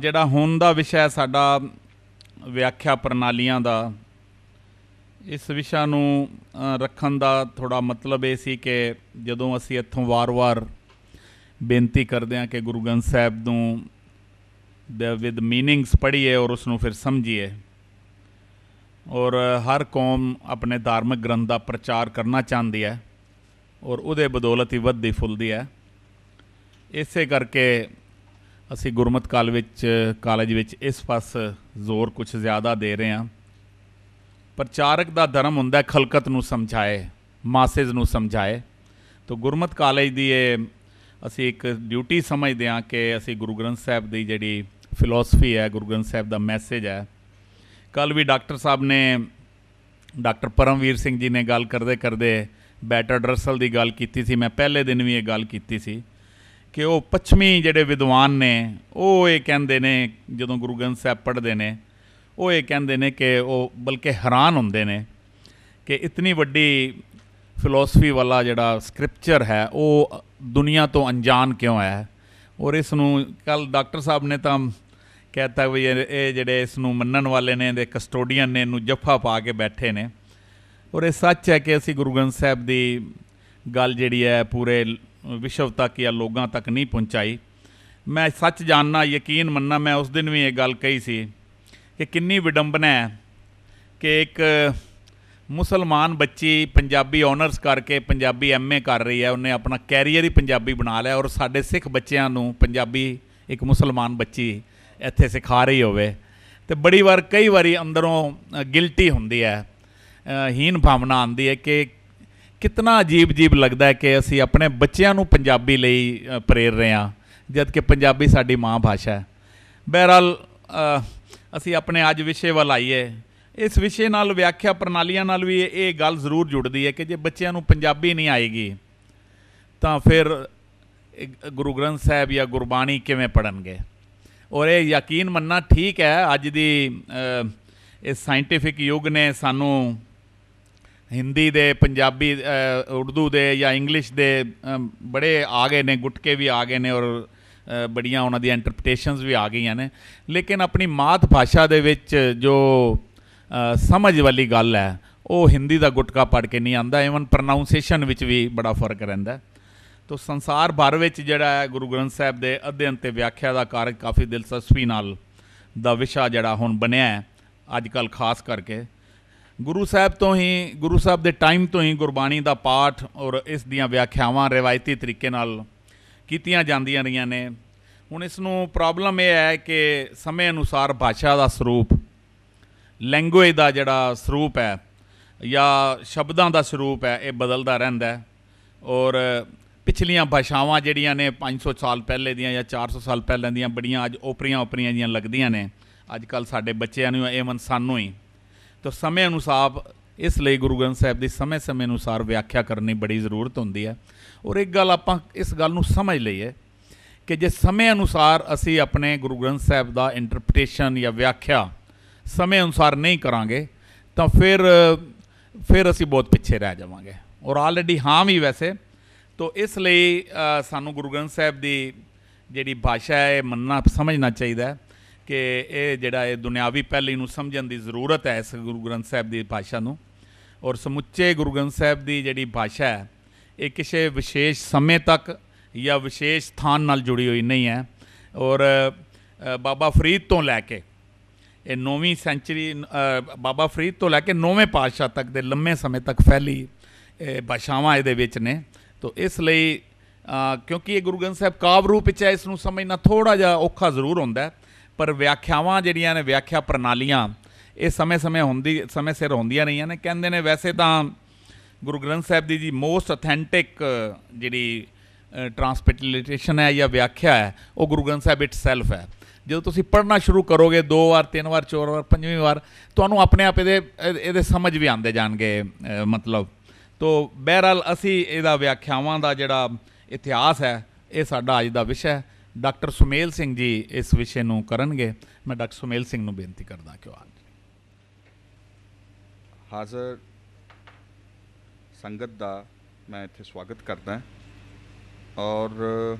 ਜਿਹੜਾ ਹੁਣ ਦਾ ਵਿਸ਼ਾ ਹੈ ਸਾਡਾ ਵਿਆਖਿਆ ਪ੍ਰਣਾਲੀਆਂ ਦਾ ਇਸ ਵਿਸ਼ਾ ਨੂੰ ਰੱਖਣ ਦਾ ਥੋੜਾ ਮਤਲਬ ਇਹ ਸੀ ਕਿ ਜਦੋਂ ਅਸੀਂ ਇੱਥੋਂ ਵਾਰ-ਵਾਰ ਬੇਨਤੀ ਕਰਦੇ ਹਾਂ ਕਿ ਗੁਰੂ ਗ੍ਰੰਥ ਸਾਹਿਬ ਨੂੰ ਦੇ ਵਿਦ ਮੀਨਿੰਗਸ ਪੜ੍ਹੀਏ ਔਰ ਉਸ ਨੂੰ ਫਿਰ ਸਮਝੀਏ ਔਰ ਹਰ ਕੌਮ ਆਪਣੇ ਧਾਰਮਿਕ ਗ੍ਰੰਥ ਦਾ ਪ੍ਰਚਾਰ ਕਰਨਾ ਚਾਹੁੰਦੀ ਹੈ ਔਰ ਉਹਦੇ ਬਦੌਲਤ ਹੀ ਵੱਧਦੀ ਫੁੱਲਦੀ ਹੈ ਇਸੇ ਕਰਕੇ ਅਸੀਂ ਗੁਰਮਤ ਕਾਲ ਵਿੱਚ ਕਾਲਜ ਵਿੱਚ ਇਸ ਫਸ ਜ਼ੋਰ ਕੁਝ ਜ਼ਿਆਦਾ ਦੇ ਰਹੇ ਹਾਂ ਪ੍ਰਚਾਰਕ ਦਾ ਧਰਮ ਹੁੰਦਾ ਹੈ ਖਲਕਤ ਨੂੰ ਸਮਝਾਏ ਮਾਸੇਜ ਨੂੰ ਸਮਝਾਏ ਤੋਂ ਗੁਰਮਤ ਕਾਲਜ ਦੀ ਇਹ ਅਸੀਂ ਇੱਕ ਡਿਊਟੀ ਸਮਝਦੇ ਹਾਂ ਕਿ ਅਸੀਂ ਗੁਰੂ ਗ੍ਰੰਥ ਸਾਹਿਬ ਦੀ ਜਿਹੜੀ ਫਿਲਾਸਫੀ ਹੈ ਗੁਰੂ ਗ੍ਰੰਥ ਸਾਹਿਬ ਦਾ ਮੈਸੇਜ ਹੈ ਕੱਲ ਵੀ ਡਾਕਟਰ ਸਾਹਿਬ ਨੇ ਡਾਕਟਰ ਪਰਮਵੀਰ ਸਿੰਘ ਜੀ ਨੇ ਗੱਲ ਕਰਦੇ ਕਰਦੇ ਬੈਟਰ ਡਰਸਲ ਦੀ ਗੱਲ ਕੀਤੀ ਸੀ ਮੈਂ ਪਹਿਲੇ ਦਿਨ ਵੀ ਇਹ ਗੱਲ ਕੀਤੀ ਸੀ ਕਿ ਉਹ ਪੱਛਮੀ ਜਿਹੜੇ ਵਿਦਵਾਨ ਨੇ ਉਹ ਇਹ ਕਹਿੰਦੇ ਨੇ ਜਦੋਂ ਗੁਰੂ ਗ੍ਰੰਥ ਸਾਹਿਬ ਪੜ੍ਹਦੇ ਨੇ ਉਹ ਇਹ ਕਹਿੰਦੇ ਨੇ ਕਿ ਉਹ ਬਲਕਿ ਹੈਰਾਨ ਹੁੰਦੇ ਨੇ ਕਿ ਇਤਨੀ ਵੱਡੀ ਫਿਲਾਸਫੀ ਵਾਲਾ ਜਿਹੜਾ ਸਕ੍ਰਿਪਚਰ ਹੈ ਉਹ ਦੁਨੀਆ ਤੋਂ ਅਣਜਾਣ ਕਿਉਂ ਹੈ ਔਰ ਇਸ ਨੂੰ ਕੱਲ ਡਾਕਟਰ ਸਾਹਿਬ ਨੇ ਤਾਂ ਕਹਤਾ ਵੀ ਇਹ ਜਿਹੜੇ ਇਸ ਨੂੰ ਮੰਨਣ ਵਾਲੇ ਨੇ ਦੇ ਕਸਟੋਡੀਅਨ ਨੇ ਇਹਨੂੰ ਜੱਫਾ ਪਾ ਕੇ ਬੈਠੇ ਨੇ ਔਰ ਇਹ ਸੱਚ ਹੈ ਕਿ ਅਸੀਂ ਗੁਰੂ ਗ੍ਰੰਥ ਸਾਹਿਬ ਦੀ ਗੱਲ ਜਿਹੜੀ ਹੈ ਪੂਰੇ ਵਿਸ਼ਵ ਤੱਕ ਜਾਂ ਲੋਕਾਂ ਤੱਕ ਨਹੀਂ ਪਹੁੰਚਾਈ ਮੈਂ ਸੱਚ ਜਾਨਣਾ ਯਕੀਨ ਮੰਨਣਾ ਮੈਂ ਉਸ ਦਿਨ ਵੀ ਇਹ ਗੱਲ ਕਹੀ ਸੀ ਕਿ ਕਿੰਨੀ ਵਿਡੰਬਨਾ ਹੈ ਕਿ ਇੱਕ ਮੁਸਲਮਾਨ ਬੱਚੀ ਪੰਜਾਬੀ ਆਨਰਸ ਕਰਕੇ ਪੰਜਾਬੀ ਐਮਏ ਕਰ ਰਹੀ ਹੈ ਉਹਨੇ ਆਪਣਾ ਕੈਰੀਅਰ ਹੀ ਪੰਜਾਬੀ ਬਣਾ ਲਿਆ ਔਰ ਸਾਡੇ ਸਿੱਖ ਬੱਚਿਆਂ ਨੂੰ ਪੰਜਾਬੀ ਇੱਕ ਮੁਸਲਮਾਨ ਬੱਚੀ ਇੱਥੇ ਸਿਖਾ ਰਹੀ ਹੋਵੇ ਤੇ ਬੜੀ ਵਾਰ ਕਈ ਵਾਰੀ ਅੰਦਰੋਂ ਗਿਲਟੀ ਹੁੰਦੀ ਹੈ ਹੀਨ ਭਾਵਨਾ ਆਉਂਦੀ ਹੈ ਕਿ ਕਿਤਨਾ ਅਜੀਬ ਜੀਬ ਲੱਗਦਾ ਹੈ ਕਿ ਅਸੀਂ ਆਪਣੇ ਬੱਚਿਆਂ ਨੂੰ ਪੰਜਾਬੀ ਲਈ ਪ੍ਰੇਰ ਰਹੇ ਹਾਂ ਜਦ ਕਿ ਪੰਜਾਬੀ ਸਾਡੀ ਮਾਂ ਭਾਸ਼ਾ ਹੈ ਬਹਿਰਾਲ ਅਸੀਂ ਆਪਣੇ ਅੱਜ ਵਿਸ਼ੇ ਵੱਲ ਆਈਏ ਇਸ ਵਿਸ਼ੇ ਨਾਲ ਵਿਆਖਿਆ ਪ੍ਰਣਾਲੀਆਂ ਨਾਲ ਵੀ ਇਹ ਗੱਲ ਜ਼ਰੂਰ ਜੁੜਦੀ ਹੈ ਕਿ ਜੇ ਬੱਚਿਆਂ ਨੂੰ ਪੰਜਾਬੀ ਨਹੀਂ ਆਏਗੀ ਤਾਂ ਫਿਰ ਗੁਰੂ ਗ੍ਰੰਥ ਸਾਹਿਬ ਜਾਂ ਗੁਰਬਾਣੀ ਕਿਵੇਂ ਪੜਨਗੇ ਔਰ ਇਹ ਯਕੀਨ ਮੰਨਣਾ ਠੀਕ ਹੈ ਅੱਜ ਦੀ ਇਸ ਸਾਇੰਟਿਫਿਕ ਯੁੱਗ ਨੇ ਸਾਨੂੰ ਹਿੰਦੀ ਦੇ ਪੰਜਾਬੀ ਉਰਦੂ ਦੇ ਜਾਂ ਇੰਗਲਿਸ਼ ਦੇ ਬੜੇ ਆ ਗਏ ਨੇ ਗੁਟਕੇ ਵੀ ਆ ਗਏ ਨੇ ਔਰ ਬੜੀਆਂ ਉਹਨਾਂ ਦੀਆਂ ਇੰਟਰਪ੍ਰੀਟੇਸ਼ਨਸ ਵੀ ਆ ਗਈਆਂ ਨੇ ਲੇਕਿਨ ਆਪਣੀ ਮਾਤ ਭਾਸ਼ਾ ਦੇ ਵਿੱਚ ਜੋ ਸਮਝ ਵਾਲੀ ਗੱਲ ਹੈ ਉਹ ਹਿੰਦੀ ਦਾ ਗੁਟਕਾ ਪੜ ਕੇ ਨਹੀਂ ਆਂਦਾ ਇਵਨ ਪ੍ਰੋਨਾਂਸੀਏਸ਼ਨ ਵਿੱਚ ਵੀ ਬੜਾ ਫਰਕ ਰਹਿੰਦਾ ਤੋ ਸੰਸਾਰ ਭਰ ਵਿੱਚ ਜਿਹੜਾ ਹੈ ਗੁਰੂ ਗ੍ਰੰਥ ਸਾਹਿਬ ਦੇ ਅਧਿਐਨ ਤੇ ਵਿਆਖਿਆ ਦਾ ਕਾਰਜ ਕਾਫੀ ਦਿਲਚਸਪੀ ਨਾਲ ਦਾ ਵਿਸ਼ਾ ਜਿਹੜਾ ਹੁਣ ਬਣਿਆ ਹੈ ਅੱਜ ਕੱਲ ਖਾਸ ਕਰਕੇ ਗੁਰੂ ਸਾਹਿਬ ਤੋਂ ਹੀ ਗੁਰੂ ਸਾਹਿਬ ਦੇ ਟਾਈਮ ਤੋਂ ਹੀ ਗੁਰਬਾਣੀ ਦਾ ਪਾਠ ਔਰ ਇਸ ਦੀਆਂ ਵਿਆਖਿਆਵਾਂ ਰਵਾਇਤੀ ਤਰੀਕੇ ਨਾਲ ਕੀਤੀਆਂ ਜਾਂਦੀਆਂ ਰਹੀਆਂ ਨੇ ਹੁਣ ਇਸ ਨੂੰ ਪ੍ਰੋਬਲਮ ਇਹ ਹੈ ਕਿ ਸਮੇਂ ਅਨੁਸਾਰ ਭਾਸ਼ਾ ਦਾ ਸਰੂਪ ਲੈਂਗੁਏਜ ਦਾ ਜਿਹੜਾ ਸਰੂਪ ਹੈ ਜਾਂ ਸ਼ਬਦਾਂ ਦਾ ਸਰੂਪ ਹੈ ਇਹ ਬਦਲਦਾ ਰਹਿੰਦਾ ਹੈ ਔਰ ਪਿਛਲੀਆਂ ਭਾਸ਼ਾਵਾਂ ਜਿਹੜੀਆਂ ਨੇ 500 ਸਾਲ ਪਹਿਲੇ ਦੀਆਂ ਜਾਂ 400 ਸਾਲ ਪਹਿਲਾਂ ਦੀਆਂ ਬੜੀਆਂ ਅੱਜ ਉਪਰੀਆਂ ਉਪਰੀਆਂ ਜੀਆਂ ਲੱਗਦੀਆਂ ਨੇ ਅੱਜ ਕੱਲ ਸਾਡੇ ਬੱਚਿਆਂ ਨੂੰ ਇਹ ਮਨ ਸਾਨੂੰ ਹੀ ਤਾਂ ਸਮੇਂ ਅਨੁਸਾਰ ਇਸ ਲਈ ਗੁਰੂ ਗ੍ਰੰਥ ਸਾਹਿਬ ਦੀ ਸਮੇਂ-ਸਮੇਂ ਅਨੁਸਾਰ ਵਿਆਖਿਆ ਕਰਨੀ ਬੜੀ ਜ਼ਰੂਰਤ ਹੁੰਦੀ ਹੈ ਔਰ ਇੱਕ ਗੱਲ ਆਪਾਂ ਇਸ ਗੱਲ ਨੂੰ ਸਮਝ ਲਈਏ ਕਿ ਜੇ ਸਮੇਂ ਅਨੁਸਾਰ ਅਸੀਂ ਆਪਣੇ ਗੁਰੂ ਗ੍ਰੰਥ ਸਾਹਿਬ ਦਾ ਇੰਟਰਪ੍ਰੀਟੇਸ਼ਨ ਜਾਂ ਵਿਆਖਿਆ ਸਮੇਂ ਅਨੁਸਾਰ ਨਹੀਂ ਕਰਾਂਗੇ ਤਾਂ ਫਿਰ ਫਿਰ ਅਸੀਂ ਬਹੁਤ ਪਿੱਛੇ ਰਹਿ ਜਾਵਾਂਗੇ ਔਰ ਆਲਰੇਡੀ ਹਾਂ ਵੀ ਵੈਸੇ ਤੋਂ ਇਸ ਲਈ ਸਾਨੂੰ ਗੁਰੂ ਗ੍ਰੰਥ ਸਾਹਿਬ ਦੀ ਜਿਹੜੀ ਭਾਸ਼ਾ ਹੈ ਮੰਨਣਾ ਸਮਝਣਾ ਚਾਹੀਦਾ ਹੈ ਕਿ ਇਹ ਜਿਹੜਾ ਇਹ ਦੁਨਿਆਵੀ ਪਹਿਲੀ ਨੂੰ ਸਮਝਣ ਦੀ ਜ਼ਰੂਰਤ ਹੈ ਇਸ ਗੁਰੂ ਗ੍ਰੰਥ ਸਾਹਿਬ ਦੀ ਭਾਸ਼ਾ ਨੂੰ ਔਰ ਸਮੁੱਚੇ ਗੁਰੂ ਗ੍ਰੰਥ ਸਾਹਿਬ ਦੀ ਜਿਹੜੀ ਭਾਸ਼ਾ ਹੈ ਇਹ ਕਿਸੇ ਵਿਸ਼ੇਸ਼ ਸਮੇਂ ਤੱਕ ਜਾਂ ਵਿਸ਼ੇਸ਼ ਥਾਨ ਨਾਲ ਜੁੜੀ ਹੋਈ ਨਹੀਂ ਹੈ ਔਰ ਬਾਬਾ ਫਰੀਦ ਤੋਂ ਲੈ ਕੇ ਇਹ 9ਵੀਂ ਸੈਂਚਰੀ ਬਾਬਾ ਫਰੀਦ ਤੋਂ ਲੈ ਕੇ 9ਵੇਂ ਪਾਤਸ਼ਾਹ ਤੱਕ ਦੇ ਲੰਮੇ ਸਮੇਂ ਤੱਕ ਫੈਲੀ ਇਹ ਭਾਸ਼ਾਵਾਂ ਇਹਦੇ ਵਿੱਚ ਨੇ ਤੋਂ ਇਸ ਲਈ ਕਿਉਂਕਿ ਇਹ ਗੁਰੂ ਗ੍ਰੰਥ ਸਾਹਿਬ ਕਾਵ ਰੂਪ ਵਿੱਚ ਹੈ ਇਸ ਨੂੰ ਸਮਝਣਾ ਥੋੜਾ ਜਿਹਾ ਔਖਾ ਜ਼ਰੂਰ ਹੁੰਦਾ ਹੈ ਪਰ ਵਿਆਖਿਆਵਾਂ ਜਿਹੜੀਆਂ ਨੇ ਵਿਆਖਿਆ ਪ੍ਰਣਾਲੀਆਂ ਇਹ ਸਮੇਂ-ਸਮੇਂ ਹੁੰਦੀ ਸਮੇਂ ਸਿਰ ਹੁੰਦੀਆਂ ਰਹੀਆਂ ਨੇ ਕਹਿੰਦੇ ਨੇ ਵੈਸੇ ਤਾਂ ਗੁਰੂ ਗ੍ਰੰਥ ਸਾਹਿਬ ਦੀ ਜੀ ਮੋਸਟ ਅਥੈਂਟਿਕ ਜਿਹੜੀ ਟ੍ਰਾਂਸਪਿਟਲੇਸ਼ਨ ਹੈ ਜਾਂ ਵਿਆਖਿਆ ਹੈ ਉਹ ਗੁਰੂ ਗ੍ਰੰਥ ਸਾਹਿਬ ਇਟਸੈਲਫ ਹੈ ਜਦੋਂ ਤੁਸੀਂ ਪੜ੍ਹਨਾ ਸ਼ੁਰੂ ਕਰੋਗੇ ਦੋ ਵਾਰ ਤਿੰਨ ਵਾਰ ਚਾਰ ਵਾਰ ਪੰਜਵੀਂ ਵਾਰ ਤੁਹਾਨੂੰ ਆਪਣੇ ਆਪ ਇਹਦੇ ਇਹਦੇ ਸਮਝ ਵੀ ਆਉਂਦੇ ਜਾਣਗੇ ਮਤਲਬ ਤੋਂ ਬਹਿਰਾਲ ਅਸੀਂ ਇਹਦਾ ਵਿਆਖਿਆਵਾਂ ਦਾ ਜਿਹੜਾ ਇਤਿਹਾਸ ਹੈ ਇਹ ਸਾਡਾ ਅੱਜ ਦਾ ਵਿਸ਼ਾ ਹੈ ਡਾਕਟਰ ਸੁਮੇਲ ਸਿੰਘ ਜੀ ਇਸ ਵਿਸ਼ੇ ਨੂੰ ਕਰਨਗੇ ਮੈਂ ਡਾਕਟਰ ਸੁਮੇਲ ਸਿੰਘ ਨੂੰ ਬੇਨਤੀ ਕਰਦਾ ਕਿ ਉਹ ਆਣ ਹਾਜ਼ਰ ਸੰਗਤ ਦਾ ਮੈਂ ਇੱਥੇ ਸਵਾਗਤ ਕਰਦਾ ਔਰ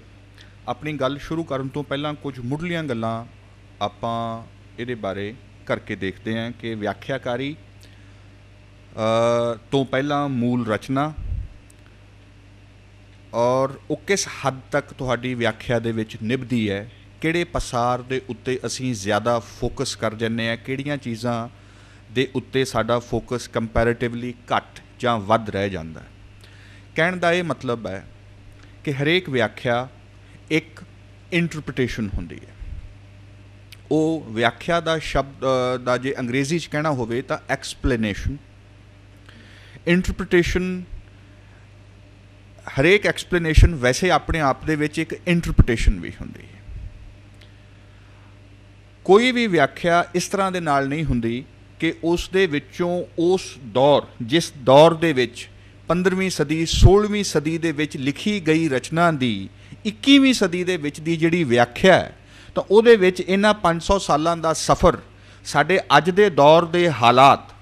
ਆਪਣੀ ਗੱਲ ਸ਼ੁਰੂ ਕਰਨ ਤੋਂ ਪਹਿਲਾਂ ਕੁਝ ਮੁੱਢਲੀਆਂ ਗੱਲਾਂ ਆਪਾਂ ਇਹਦੇ ਬਾਰੇ ਕਰਕੇ ਦੇਖਦੇ ਹਾਂ ਕਿ ਵਿਆਖਿਆਕਾਰੀ ਤੋਂ ਪਹਿਲਾਂ ਮੂਲ ਰਚਨਾ ਔਰ ਉਹ ਕਿਸ ਹੱਦ ਤੱਕ ਤੁਹਾਡੀ ਵਿਆਖਿਆ ਦੇ ਵਿੱਚ ਨਿਭਦੀ ਹੈ ਕਿਹੜੇ ਪਸਾਰ ਦੇ ਉੱਤੇ ਅਸੀਂ ਜ਼ਿਆਦਾ ਫੋਕਸ ਕਰ ਜੰਨੇ ਆ ਕਿਹੜੀਆਂ ਚੀਜ਼ਾਂ ਦੇ ਉੱਤੇ ਸਾਡਾ ਫੋਕਸ ਕੰਪੈਰੀਟਿਵਲੀ ਘੱਟ ਜਾਂ ਵੱਧ ਰਹਿ ਜਾਂਦਾ ਹੈ ਕਹਿਣ ਦਾ ਇਹ ਮਤਲਬ ਹੈ ਕਿ ਹਰੇਕ ਵਿਆਖਿਆ ਇੱਕ ਇੰਟਰਪ੍ਰੀਟੇਸ਼ਨ ਹੁੰਦੀ ਹੈ ਉਹ ਵਿਆਖਿਆ ਦਾ ਸ਼ਬਦ ਦਾ ਜੇ ਅੰਗਰੇਜ਼ੀ ਚ ਕਹਿਣਾ ਹੋਵੇ ਤਾਂ ਐਕਸਪਲੇਨੇਸ਼ਨ ਇੰਟਰਪ੍ਰੀਟੇਸ਼ਨ ਹਰੇਕ ਐਕਸਪਲੇਨੇਸ਼ਨ ਵੈਸੇ ਆਪਣੇ ਆਪ ਦੇ ਵਿੱਚ ਇੱਕ ਇੰਟਰਪ੍ਰੀਟੇਸ਼ਨ ਵੀ ਹੁੰਦੀ ਹੈ ਕੋਈ ਵੀ ਵਿਆਖਿਆ ਇਸ ਤਰ੍ਹਾਂ ਦੇ ਨਾਲ ਨਹੀਂ ਹੁੰਦੀ ਕਿ ਉਸ ਦੇ ਵਿੱਚੋਂ ਉਸ ਦੌਰ ਜਿਸ ਦੌਰ ਦੇ ਵਿੱਚ 15ਵੀਂ ਸਦੀ 16ਵੀਂ ਸਦੀ ਦੇ ਵਿੱਚ ਲਿਖੀ ਗਈ ਰਚਨਾ ਦੀ 21ਵੀਂ ਸਦੀ ਦੇ ਵਿੱਚ ਦੀ ਜਿਹੜੀ ਵਿਆਖਿਆ ਹੈ ਤਾਂ ਉਹਦੇ ਵਿੱਚ ਇਹਨਾਂ 500 ਸਾਲਾਂ ਦਾ ਸਫ਼ਰ ਸਾਡੇ ਅੱਜ ਦੇ ਦੌਰ ਦੇ ਹਾਲਾਤ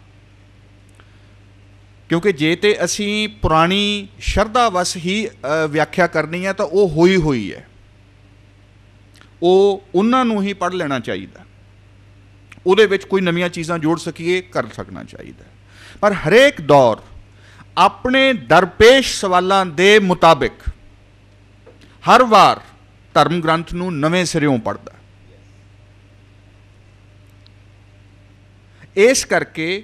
ਕਿਉਂਕਿ ਜੇ ਤੇ ਅਸੀਂ ਪੁਰਾਣੀ ਸ਼ਰਧਾ ਵਸ ਹੀ ਵਿਆਖਿਆ ਕਰਨੀ ਹੈ ਤਾਂ ਉਹ ਹੋਈ ਹੋਈ ਹੈ ਉਹ ਉਹਨਾਂ ਨੂੰ ਹੀ ਪੜ ਲੈਣਾ ਚਾਹੀਦਾ ਉਹਦੇ ਵਿੱਚ ਕੋਈ ਨਵੀਆਂ ਚੀਜ਼ਾਂ ਜੋੜ ਸਕੀਏ ਕਰ ਸਕਣਾ ਚਾਹੀਦਾ ਪਰ ਹਰੇਕ ਦੌਰ ਆਪਣੇ ਦਰਪੇਸ਼ ਸਵਾਲਾਂ ਦੇ ਮੁਤਾਬਿਕ ਹਰ ਵਾਰ ਧਰਮ ਗ੍ਰੰਥ ਨੂੰ ਨਵੇਂ ਸਿਰਿਓਂ ਪੜਦਾ ਇਸ ਕਰਕੇ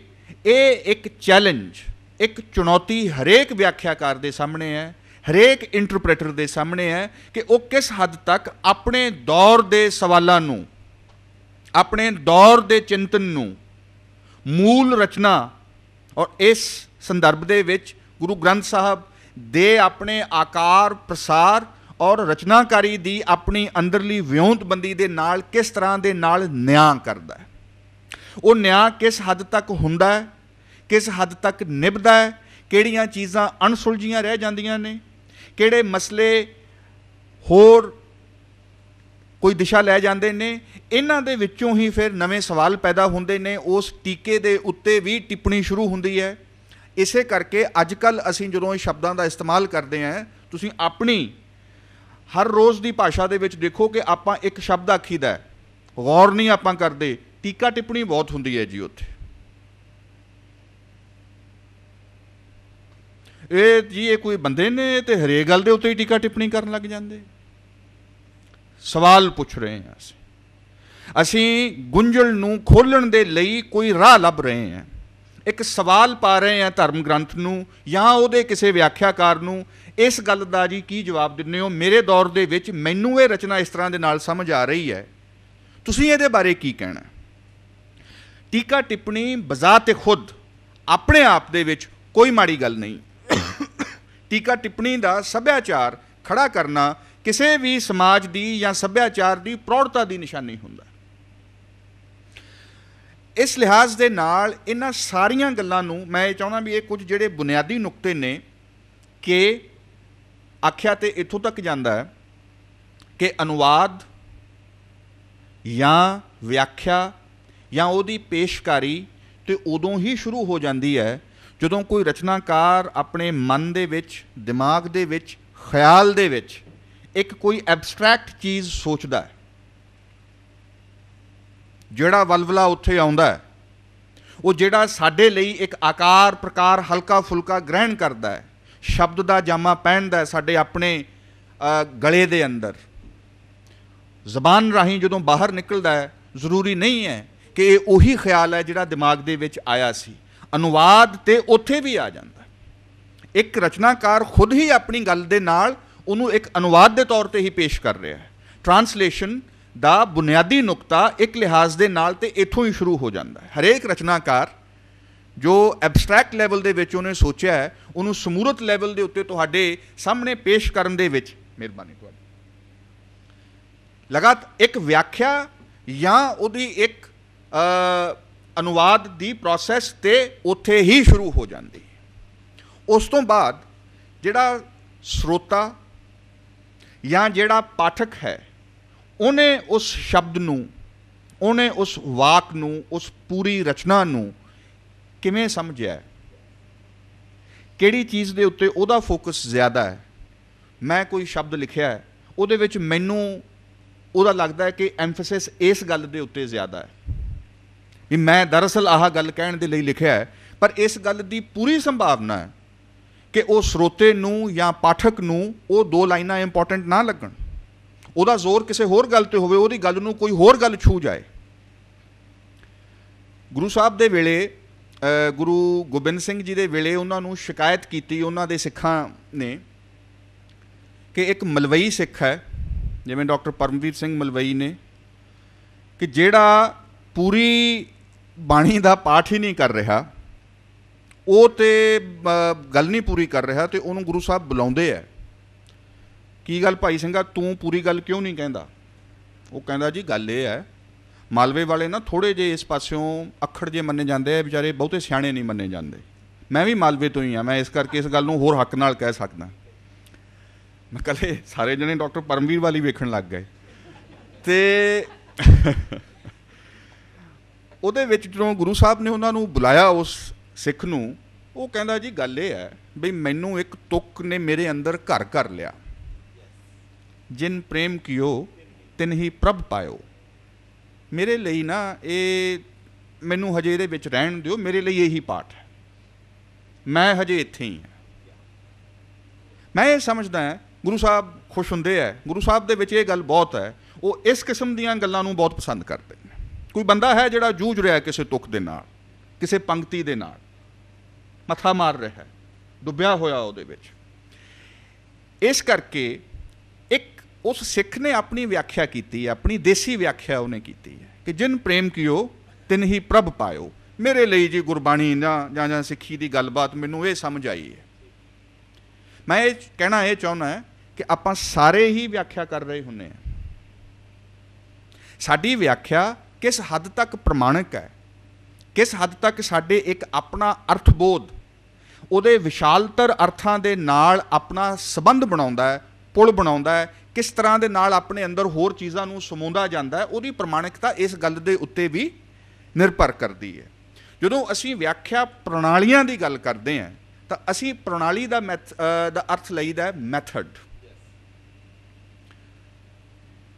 ਇਹ ਇੱਕ ਚੈਲੰਜ ਇੱਕ ਚੁਣੌਤੀ ਹਰੇਕ ਵਿਆਖਿਆਕਾਰ ਦੇ ਸਾਹਮਣੇ ਹੈ ਹਰੇਕ ਇੰਟਰਪ੍ਰੀਟਰ ਦੇ ਸਾਹਮਣੇ ਹੈ ਕਿ ਉਹ ਕਿਸ ਹੱਦ ਤੱਕ ਆਪਣੇ ਦੌਰ ਦੇ ਸਵਾਲਾਂ ਨੂੰ ਆਪਣੇ ਦੌਰ ਦੇ ਚਿੰਤਨ ਨੂੰ ਮੂਲ ਰਚਨਾ ਔਰ ਇਸ ਸੰਦਰਭ ਦੇ ਵਿੱਚ ਗੁਰੂ ਗ੍ਰੰਥ ਸਾਹਿਬ ਦੇ ਆਪਣੇ ਆਕਾਰ ਪ੍ਰਸਾਰ ਔਰ ਰਚਨਾਕਾਰੀ ਦੀ ਆਪਣੀ ਅੰਦਰਲੀ ਵਿਉਂਤਬੰਦੀ ਦੇ ਨਾਲ ਕਿਸ ਤਰ੍ਹਾਂ ਦੇ ਨਾਲ ਨਿਆਂ ਕਰਦਾ ਹੈ ਉਹ ਨਿਆਂ ਕਿਸ ਹੱਦ ਤੱਕ ਹੁੰਦਾ ਹੈ ਕਿਸ ਹੱਦ ਤੱਕ ਨਿਭਦਾ ਹੈ ਕਿਹੜੀਆਂ ਚੀਜ਼ਾਂ ਅਣਸੁਲਝੀਆਂ ਰਹਿ ਜਾਂਦੀਆਂ ਨੇ ਕਿਹੜੇ ਮਸਲੇ ਹੋਰ ਕੋਈ ਦਿਸ਼ਾ ਲੈ ਜਾਂਦੇ ਨੇ ਇਹਨਾਂ ਦੇ ਵਿੱਚੋਂ ਹੀ ਫਿਰ ਨਵੇਂ ਸਵਾਲ ਪੈਦਾ ਹੁੰਦੇ ਨੇ ਉਸ ਟੀਕੇ ਦੇ ਉੱਤੇ ਵੀ ਟਿੱਪਣੀ ਸ਼ੁਰੂ ਹੁੰਦੀ ਹੈ ਇਸੇ ਕਰਕੇ ਅੱਜ ਕੱਲ ਅਸੀਂ ਜਦੋਂ ਇਹ ਸ਼ਬਦਾਂ ਦਾ ਇਸਤੇਮਾਲ ਕਰਦੇ ਆਂ ਤੁਸੀਂ ਆਪਣੀ ਹਰ ਰੋਜ਼ ਦੀ ਭਾਸ਼ਾ ਦੇ ਵਿੱਚ ਦੇਖੋ ਕਿ ਆਪਾਂ ਇੱਕ ਸ਼ਬਦ ਆਖੀਦਾ ਗੌਰ ਨਹੀਂ ਆਪਾਂ ਕਰਦੇ ਟੀਕਾ ਟਿੱਪਣੀ ਬਹੁਤ ਹੁੰਦੀ ਹੈ ਜੀ ਉੱਥੇ ਇਹ ਜੀ ਇਹ ਕੋਈ ਬੰਦੇ ਨੇ ਤੇ ਹਰੇਕ ਗੱਲ ਦੇ ਉੱਤੇ ਹੀ ਟਿਕਾ ਟਿੱਪਣੀ ਕਰਨ ਲੱਗ ਜਾਂਦੇ ਸਵਾਲ ਪੁੱਛ ਰਹੇ ਹਾਂ ਅਸੀਂ ਅਸੀਂ ਗੁੰਝਲ ਨੂੰ ਖੋਲਣ ਦੇ ਲਈ ਕੋਈ ਰਾਹ ਲੱਭ ਰਹੇ ਹਾਂ ਇੱਕ ਸਵਾਲ ਪਾ ਰਹੇ ਹਾਂ ਧਰਮ ਗ੍ਰੰਥ ਨੂੰ ਜਾਂ ਉਹਦੇ ਕਿਸੇ ਵਿਆਖਿਆਕਾਰ ਨੂੰ ਇਸ ਗੱਲ ਦਾ ਜੀ ਕੀ ਜਵਾਬ ਦਿੰਨੇ ਹੋ ਮੇਰੇ ਦੌਰ ਦੇ ਵਿੱਚ ਮੈਨੂੰ ਇਹ ਰਚਨਾ ਇਸ ਤਰ੍ਹਾਂ ਦੇ ਨਾਲ ਸਮਝ ਆ ਰਹੀ ਹੈ ਤੁਸੀਂ ਇਹਦੇ ਬਾਰੇ ਕੀ ਕਹਿਣਾ ਟੀਕਾ ਟਿੱਪਣੀ ਬਜ਼ਾਤ ਖੁਦ ਆਪਣੇ ਆਪ ਦੇ ਵਿੱਚ ਕੋਈ ਮਾੜੀ ਗੱਲ ਨਹੀਂ ਟੀਕਾ ਟਿੱਪਣੀ ਦਾ ਸੱਭਿਆਚਾਰ ਖੜਾ ਕਰਨਾ ਕਿਸੇ ਵੀ ਸਮਾਜ ਦੀ ਜਾਂ ਸੱਭਿਆਚਾਰ ਦੀ ਪ੍ਰੌੜਤਾ ਦੀ ਨਿਸ਼ਾਨੀ ਹੁੰਦਾ ਇਸ ਲਿਹਾਜ਼ ਦੇ ਨਾਲ ਇਹਨਾਂ ਸਾਰੀਆਂ ਗੱਲਾਂ ਨੂੰ ਮੈਂ ਇਹ ਚਾਹੁੰਦਾ ਵੀ ਇਹ ਕੁਝ ਜਿਹੜੇ ਬੁਨਿਆਦੀ ਨੁਕਤੇ ਨੇ ਕਿ ਆਖਿਆ ਤੇ ਇੱਥੋਂ ਤੱਕ ਜਾਂਦਾ ਹੈ ਕਿ ਅਨੁਵਾਦ ਜਾਂ ਵਿਆਖਿਆ ਜਾਂ ਉਹਦੀ ਪੇਸ਼ਕਾਰੀ ਤੇ ਉਦੋਂ ਹੀ ਸ਼ੁਰੂ ਹੋ ਜਾਂਦੀ ਹੈ ਜਦੋਂ ਕੋਈ ਰਚਨਾਕਾਰ ਆਪਣੇ ਮਨ ਦੇ ਵਿੱਚ ਦਿਮਾਗ ਦੇ ਵਿੱਚ ਖਿਆਲ ਦੇ ਵਿੱਚ ਇੱਕ ਕੋਈ ਐਬਸਟ੍ਰੈਕਟ ਚੀਜ਼ ਸੋਚਦਾ ਹੈ ਜਿਹੜਾ ਵਲਵਲਾ ਉੱਥੇ ਆਉਂਦਾ ਹੈ ਉਹ ਜਿਹੜਾ ਸਾਡੇ ਲਈ ਇੱਕ ਆਕਾਰ ਪ੍ਰਕਾਰ ਹਲਕਾ ਫੁਲਕਾ ਗ੍ਰਹਿਣ ਕਰਦਾ ਹੈ ਸ਼ਬਦ ਦਾ ਜਾਮਾ ਪਹਿਨਦਾ ਹੈ ਸਾਡੇ ਆਪਣੇ ਗਲੇ ਦੇ ਅੰਦਰ ਜ਼ਬਾਨ ਰਾਹੀਂ ਜਦੋਂ ਬਾਹਰ ਨਿਕਲਦਾ ਹੈ ਜ਼ਰੂਰੀ ਨਹੀਂ ਹੈ ਕਿ ਇਹ ਉਹੀ ਖਿਆਲ ਹੈ ਜਿਹੜਾ ਦਿਮਾਗ ਦੇ ਵਿੱਚ ਆਇਆ ਸੀ ਅਨੁਵਾਦ ਤੇ ਉੱਥੇ ਵੀ ਆ ਜਾਂਦਾ ਇੱਕ ਰਚਨਾਕਾਰ ਖੁਦ ਹੀ ਆਪਣੀ ਗੱਲ ਦੇ ਨਾਲ ਉਹਨੂੰ ਇੱਕ ਅਨੁਵਾਦ ਦੇ ਤੌਰ ਤੇ ਹੀ ਪੇਸ਼ ਕਰ ਰਿਹਾ ਹੈ ਟਰਾਂਸਲੇਸ਼ਨ ਦਾ ਬੁਨਿਆਦੀ ਨੁਕਤਾ ਇੱਕ ਲਿਹਾਜ਼ ਦੇ ਨਾਲ ਤੇ ਇੱਥੋਂ ਹੀ ਸ਼ੁਰੂ ਹੋ ਜਾਂਦਾ ਹੈ ਹਰੇਕ ਰਚਨਾਕਾਰ ਜੋ ਐਬਸਟ੍ਰੈਕਟ ਲੈਵਲ ਦੇ ਵਿੱਚ ਉਹਨੇ ਸੋਚਿਆ ਹੈ ਉਹਨੂੰ ਸਮੂਰਤ ਲੈਵਲ ਦੇ ਉੱਤੇ ਤੁਹਾਡੇ ਸਾਹਮਣੇ ਪੇਸ਼ ਕਰਨ ਦੇ ਵਿੱਚ ਮਿਹਰਬਾਨੀ ਤੁਹਾਡੀ ਲਗਾਤ ਇੱਕ ਵਿਆਖਿਆ ਜਾਂ ਉਹਦੀ ਇੱਕ ਅਨੁਵਾਦ ਦੀ ਪ੍ਰੋਸੈਸ ਤੇ ਉੱਥੇ ਹੀ ਸ਼ੁਰੂ ਹੋ ਜਾਂਦੀ ਹੈ ਉਸ ਤੋਂ ਬਾਅਦ ਜਿਹੜਾ ਸਰੋਤਾ ਜਾਂ ਜਿਹੜਾ ਪਾਠਕ ਹੈ ਉਹਨੇ ਉਸ ਸ਼ਬਦ ਨੂੰ ਉਹਨੇ ਉਸ ਵਾਕ ਨੂੰ ਉਸ ਪੂਰੀ ਰਚਨਾ ਨੂੰ ਕਿਵੇਂ ਸਮਝਿਆ ਕਿਹੜੀ ਚੀਜ਼ ਦੇ ਉੱਤੇ ਉਹਦਾ ਫੋਕਸ ਜ਼ਿਆਦਾ ਹੈ ਮੈਂ ਕੋਈ ਸ਼ਬਦ ਲਿਖਿਆ ਹੈ ਉਹਦੇ ਵਿੱਚ ਮੈਨੂੰ ਉਹਦਾ ਲੱਗਦਾ ਹੈ ਕਿ ਐਮਫਸਿਸ ਇਸ ਗੱਲ ਦੇ ਉੱਤੇ ਜ਼ਿਆਦਾ ਹੈ ਵੀ ਮੈਂ ਦਰਅਸਲ ਆਹ ਗੱਲ ਕਹਿਣ ਦੇ ਲਈ ਲਿਖਿਆ ਹੈ ਪਰ ਇਸ ਗੱਲ ਦੀ ਪੂਰੀ ਸੰਭਾਵਨਾ ਹੈ ਕਿ ਉਹ ਸਰੋਤੇ ਨੂੰ ਜਾਂ ਪਾਠਕ ਨੂੰ ਉਹ ਦੋ ਲਾਈਨਾਂ ਇੰਪੋਰਟੈਂਟ ਨਾ ਲੱਗਣ ਉਹਦਾ ਜ਼ੋਰ ਕਿਸੇ ਹੋਰ ਗੱਲ ਤੇ ਹੋਵੇ ਉਹਦੀ ਗੱਲ ਨੂੰ ਕੋਈ ਹੋਰ ਗੱਲ ਛੂ ਜਾਏ ਗੁਰੂ ਸਾਹਿਬ ਦੇ ਵੇਲੇ ਗੁਰੂ ਗੋਬਿੰਦ ਸਿੰਘ ਜੀ ਦੇ ਵੇਲੇ ਉਹਨਾਂ ਨੂੰ ਸ਼ਿਕਾਇਤ ਕੀਤੀ ਉਹਨਾਂ ਦੇ ਸਿੱਖਾਂ ਨੇ ਕਿ ਇੱਕ ਮਲਵਈ ਸਿੱਖ ਹੈ ਜਿਵੇਂ ਡਾਕਟਰ ਪਰਮਵੀਰ ਸਿੰਘ ਮਲਵਈ ਨੇ ਕਿ ਜਿਹੜਾ ਪੂਰੀ ਬਾਣੀ ਦਾ ਪਾਠ ਹੀ ਨਹੀਂ ਕਰ ਰਿਹਾ ਉਹ ਤੇ ਗੱਲ ਨਹੀਂ ਪੂਰੀ ਕਰ ਰਿਹਾ ਤੇ ਉਹਨੂੰ ਗੁਰੂ ਸਾਹਿਬ ਬੁਲਾਉਂਦੇ ਆ ਕੀ ਗੱਲ ਭਾਈ ਸਿੰਘਾ ਤੂੰ ਪੂਰੀ ਗੱਲ ਕਿਉਂ ਨਹੀਂ ਕਹਿੰਦਾ ਉਹ ਕਹਿੰਦਾ ਜੀ ਗੱਲ ਇਹ ਹੈ ਮਾਲਵੇ ਵਾਲੇ ਨਾ ਥੋੜੇ ਜੇ ਇਸ ਪਾਸਿਓਂ ਅਖੜ ਜੇ ਮੰਨੇ ਜਾਂਦੇ ਆ ਵਿਚਾਰੇ ਬਹੁਤੇ ਸਿਆਣੇ ਨਹੀਂ ਮੰਨੇ ਜਾਂਦੇ ਮੈਂ ਵੀ ਮਾਲਵੇ ਤੋਂ ਹੀ ਆ ਮੈਂ ਇਸ ਕਰਕੇ ਇਸ ਗੱਲ ਨੂੰ ਹੋਰ ਹੱਕ ਨਾਲ ਕਹਿ ਸਕਦਾ ਮੈਂ ਕੱਲੇ ਸਾਰੇ ਜਣੇ ਡਾਕਟਰ ਪਰਮਵੀਰ ਵਾਲੀ ਵੇਖਣ ਲੱਗ ਗਏ ਤੇ ਉਹਦੇ ਵਿੱਚ ਜਦੋਂ ਗੁਰੂ ਸਾਹਿਬ ਨੇ ਉਹਨਾਂ ਨੂੰ ਬੁਲਾਇਆ ਉਸ ਸਿੱਖ ਨੂੰ ਉਹ ਕਹਿੰਦਾ ਜੀ ਗੱਲ ਇਹ ਹੈ ਵੀ ਮੈਨੂੰ ਇੱਕ ਤੁਕ ਨੇ ਮੇਰੇ ਅੰਦਰ ਘਰ ਕਰ ਲਿਆ ਜਿਨ ਪ੍ਰੇਮ ਕੀਓ ਤਿਨ ਹੀ ਪ੍ਰਭ ਪਾਇਓ ਮੇਰੇ ਲਈ ਨਾ ਇਹ ਮੈਨੂੰ ਹਜੇ ਇਹਦੇ ਵਿੱਚ ਰਹਿਣ ਦਿਓ ਮੇਰੇ ਲਈ ਇਹੀ ਪਾਠ ਹੈ ਮੈਂ ਹਜੇ ਇੱਥੇ ਹੀ ਹਾਂ ਮੈਂ ਇਹ ਸਮਝਦਾ ਹਾਂ ਗੁਰੂ ਸਾਹਿਬ ਖੁਸ਼ ਹੁੰਦੇ ਆ ਗੁਰੂ ਸਾਹਿਬ ਦੇ ਵਿੱਚ ਇਹ ਗੱਲ ਬਹੁਤ ਹੈ ਉਹ ਇਸ ਕਿਸਮ ਦੀਆਂ ਗੱਲਾਂ ਨੂੰ ਬਹੁਤ ਪਸੰਦ ਕਰਦੇ ਕੋਈ ਬੰਦਾ ਹੈ ਜਿਹੜਾ ਜੂਝ ਰਿਹਾ ਕਿਸੇ ਤੁਕ ਦੇ ਨਾਲ ਕਿਸੇ ਪੰਕਤੀ ਦੇ ਨਾਲ ਮੱਥਾ ਮਾਰ ਰਿਹਾ ਹੈ ਡੁੱਬਿਆ ਹੋਇਆ ਉਹਦੇ ਵਿੱਚ ਇਸ ਕਰਕੇ ਇੱਕ ਉਸ ਸਿੱਖ ਨੇ ਆਪਣੀ ਵਿਆਖਿਆ ਕੀਤੀ ਹੈ ਆਪਣੀ ਦੇਸੀ ਵਿਆਖਿਆ ਉਹਨੇ ਕੀਤੀ ਹੈ ਕਿ ਜਿਨ ਪ੍ਰੇਮ ਕੀਓ ਤਿਨ ਹੀ ਪ੍ਰਭ ਪਾਇਓ ਮੇਰੇ ਲਈ ਜੀ ਗੁਰਬਾਣੀ ਜਾਂ ਜਾਂ ਸਿੱਖੀ ਦੀ ਗੱਲਬਾਤ ਮੈਨੂੰ ਇਹ ਸਮਝ ਆਈ ਹੈ ਮੈਂ ਇਹ ਕਹਿਣਾ ਇਹ ਚਾਹੁੰਦਾ ਕਿ ਆਪਾਂ ਸਾਰੇ ਹੀ ਵਿਆਖਿਆ ਕਰ ਰਹੇ ਹੁੰਨੇ ਆ ਸਾਡੀ ਵਿਆਖਿਆ ਕਿਸ ਹੱਦ ਤੱਕ ਪ੍ਰਮਾਣਿਕ ਹੈ ਕਿਸ ਹੱਦ ਤੱਕ ਸਾਡੇ ਇੱਕ ਆਪਣਾ ਅਰਥਬੋਧ ਉਹਦੇ ਵਿਸ਼ਾਲਤਰ ਅਰਥਾਂ ਦੇ ਨਾਲ ਆਪਣਾ ਸਬੰਧ ਬਣਾਉਂਦਾ ਹੈ ਪੁਲ ਬਣਾਉਂਦਾ ਹੈ ਕਿਸ ਤਰ੍ਹਾਂ ਦੇ ਨਾਲ ਆਪਣੇ ਅੰਦਰ ਹੋਰ ਚੀਜ਼ਾਂ ਨੂੰ ਸਮੋਂਦਾ ਜਾਂਦਾ ਹੈ ਉਹਦੀ ਪ੍ਰਮਾਣਿਕਤਾ ਇਸ ਗੱਲ ਦੇ ਉੱਤੇ ਵੀ ਨਿਰਭਰ ਕਰਦੀ ਹੈ ਜਦੋਂ ਅਸੀਂ ਵਿਆਖਿਆ ਪ੍ਰਣਾਲੀਆਂ ਦੀ ਗੱਲ ਕਰਦੇ ਹਾਂ ਤਾਂ ਅਸੀਂ ਪ੍ਰਣਾਲੀ ਦਾ ਦਾ ਅਰਥ ਲਈਦਾ ਮੈਥਡ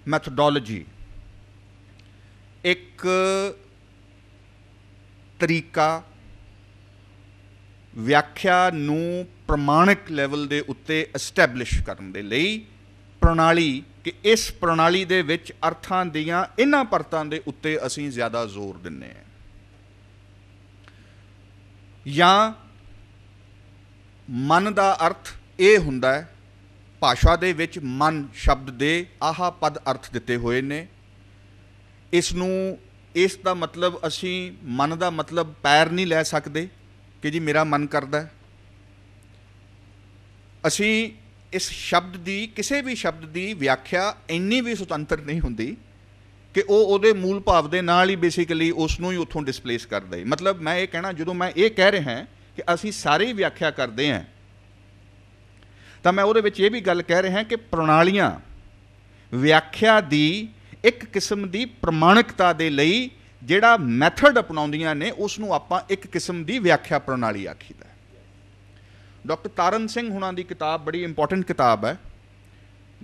ਮੈਥਡੋਲੋਜੀ ਇੱਕ ਤਰੀਕਾ ਵਿਆਖਿਆ ਨੂੰ ਪ੍ਰਮਾਣਿਕ ਲੈਵਲ ਦੇ ਉੱਤੇ ਐਸਟੈਬਲਿਸ਼ ਕਰਨ ਦੇ ਲਈ ਪ੍ਰਣਾਲੀ ਕਿ ਇਸ ਪ੍ਰਣਾਲੀ ਦੇ ਵਿੱਚ ਅਰਥਾਂ ਦੀਆਂ ਇਹਨਾਂ ਪਰਤਾਂ ਦੇ ਉੱਤੇ ਅਸੀਂ ਜ਼ਿਆਦਾ ਜ਼ੋਰ ਦਿੰਨੇ ਆ ਜਾਂ ਮਨ ਦਾ ਅਰਥ ਇਹ ਹੁੰਦਾ ਹੈ ਭਾਸ਼ਾ ਦੇ ਵਿੱਚ ਮਨ ਸ਼ਬਦ ਦੇ ਆਹਾ ਪਦ ਅਰਥ ਦਿੱਤੇ ਹੋਏ ਨੇ ਇਸ ਨੂੰ ਇਸ ਦਾ ਮਤਲਬ ਅਸੀਂ ਮਨ ਦਾ ਮਤਲਬ ਪੈਰ ਨਹੀਂ ਲੈ ਸਕਦੇ ਕਿ ਜੀ ਮੇਰਾ ਮਨ ਕਰਦਾ ਅਸੀਂ ਇਸ ਸ਼ਬਦ ਦੀ ਕਿਸੇ ਵੀ ਸ਼ਬਦ ਦੀ ਵਿਆਖਿਆ ਇੰਨੀ ਵੀ ਸੁਤੰਤਰ ਨਹੀਂ ਹੁੰਦੀ ਕਿ ਉਹ ਉਹਦੇ ਮੂਲ ਭਾਵ ਦੇ ਨਾਲ ਹੀ ਬੇਸਿਕਲੀ ਉਸ ਨੂੰ ਹੀ ਉੱਥੋਂ ਡਿਸਪਲੇਸ ਕਰ ਦੇ ਮਤਲਬ ਮੈਂ ਇਹ ਕਹਿਣਾ ਜਦੋਂ ਮੈਂ ਇਹ ਕਹਿ ਰਿਹਾ ਹਾਂ ਕਿ ਅਸੀਂ ਸਾਰੀ ਵਿਆਖਿਆ ਕਰਦੇ ਹਾਂ ਤਾਂ ਮੈਂ ਉਹਦੇ ਵਿੱਚ ਇਹ ਵੀ ਗੱਲ ਕਹਿ ਰਿਹਾ ਹਾਂ ਕਿ ਪ੍ਰਣਾਲੀਆਂ ਵਿਆਖਿਆ ਦੀ ਇੱਕ ਕਿਸਮ ਦੀ ਪ੍ਰਮਾਣਿਕਤਾ ਦੇ ਲਈ ਜਿਹੜਾ ਮੈਥਡ ਅਪਣਾਉਂਦੀਆਂ ਨੇ ਉਸ ਨੂੰ ਆਪਾਂ ਇੱਕ ਕਿਸਮ ਦੀ ਵਿਆਖਿਆ ਪ੍ਰਣਾਲੀ ਆਖੀਦਾ ਡਾਕਟਰ ਤਾਰਨ ਸਿੰਘ ਹੁਣਾਂ ਦੀ ਕਿਤਾਬ ਬੜੀ ਇੰਪੋਰਟੈਂਟ ਕਿਤਾਬ ਹੈ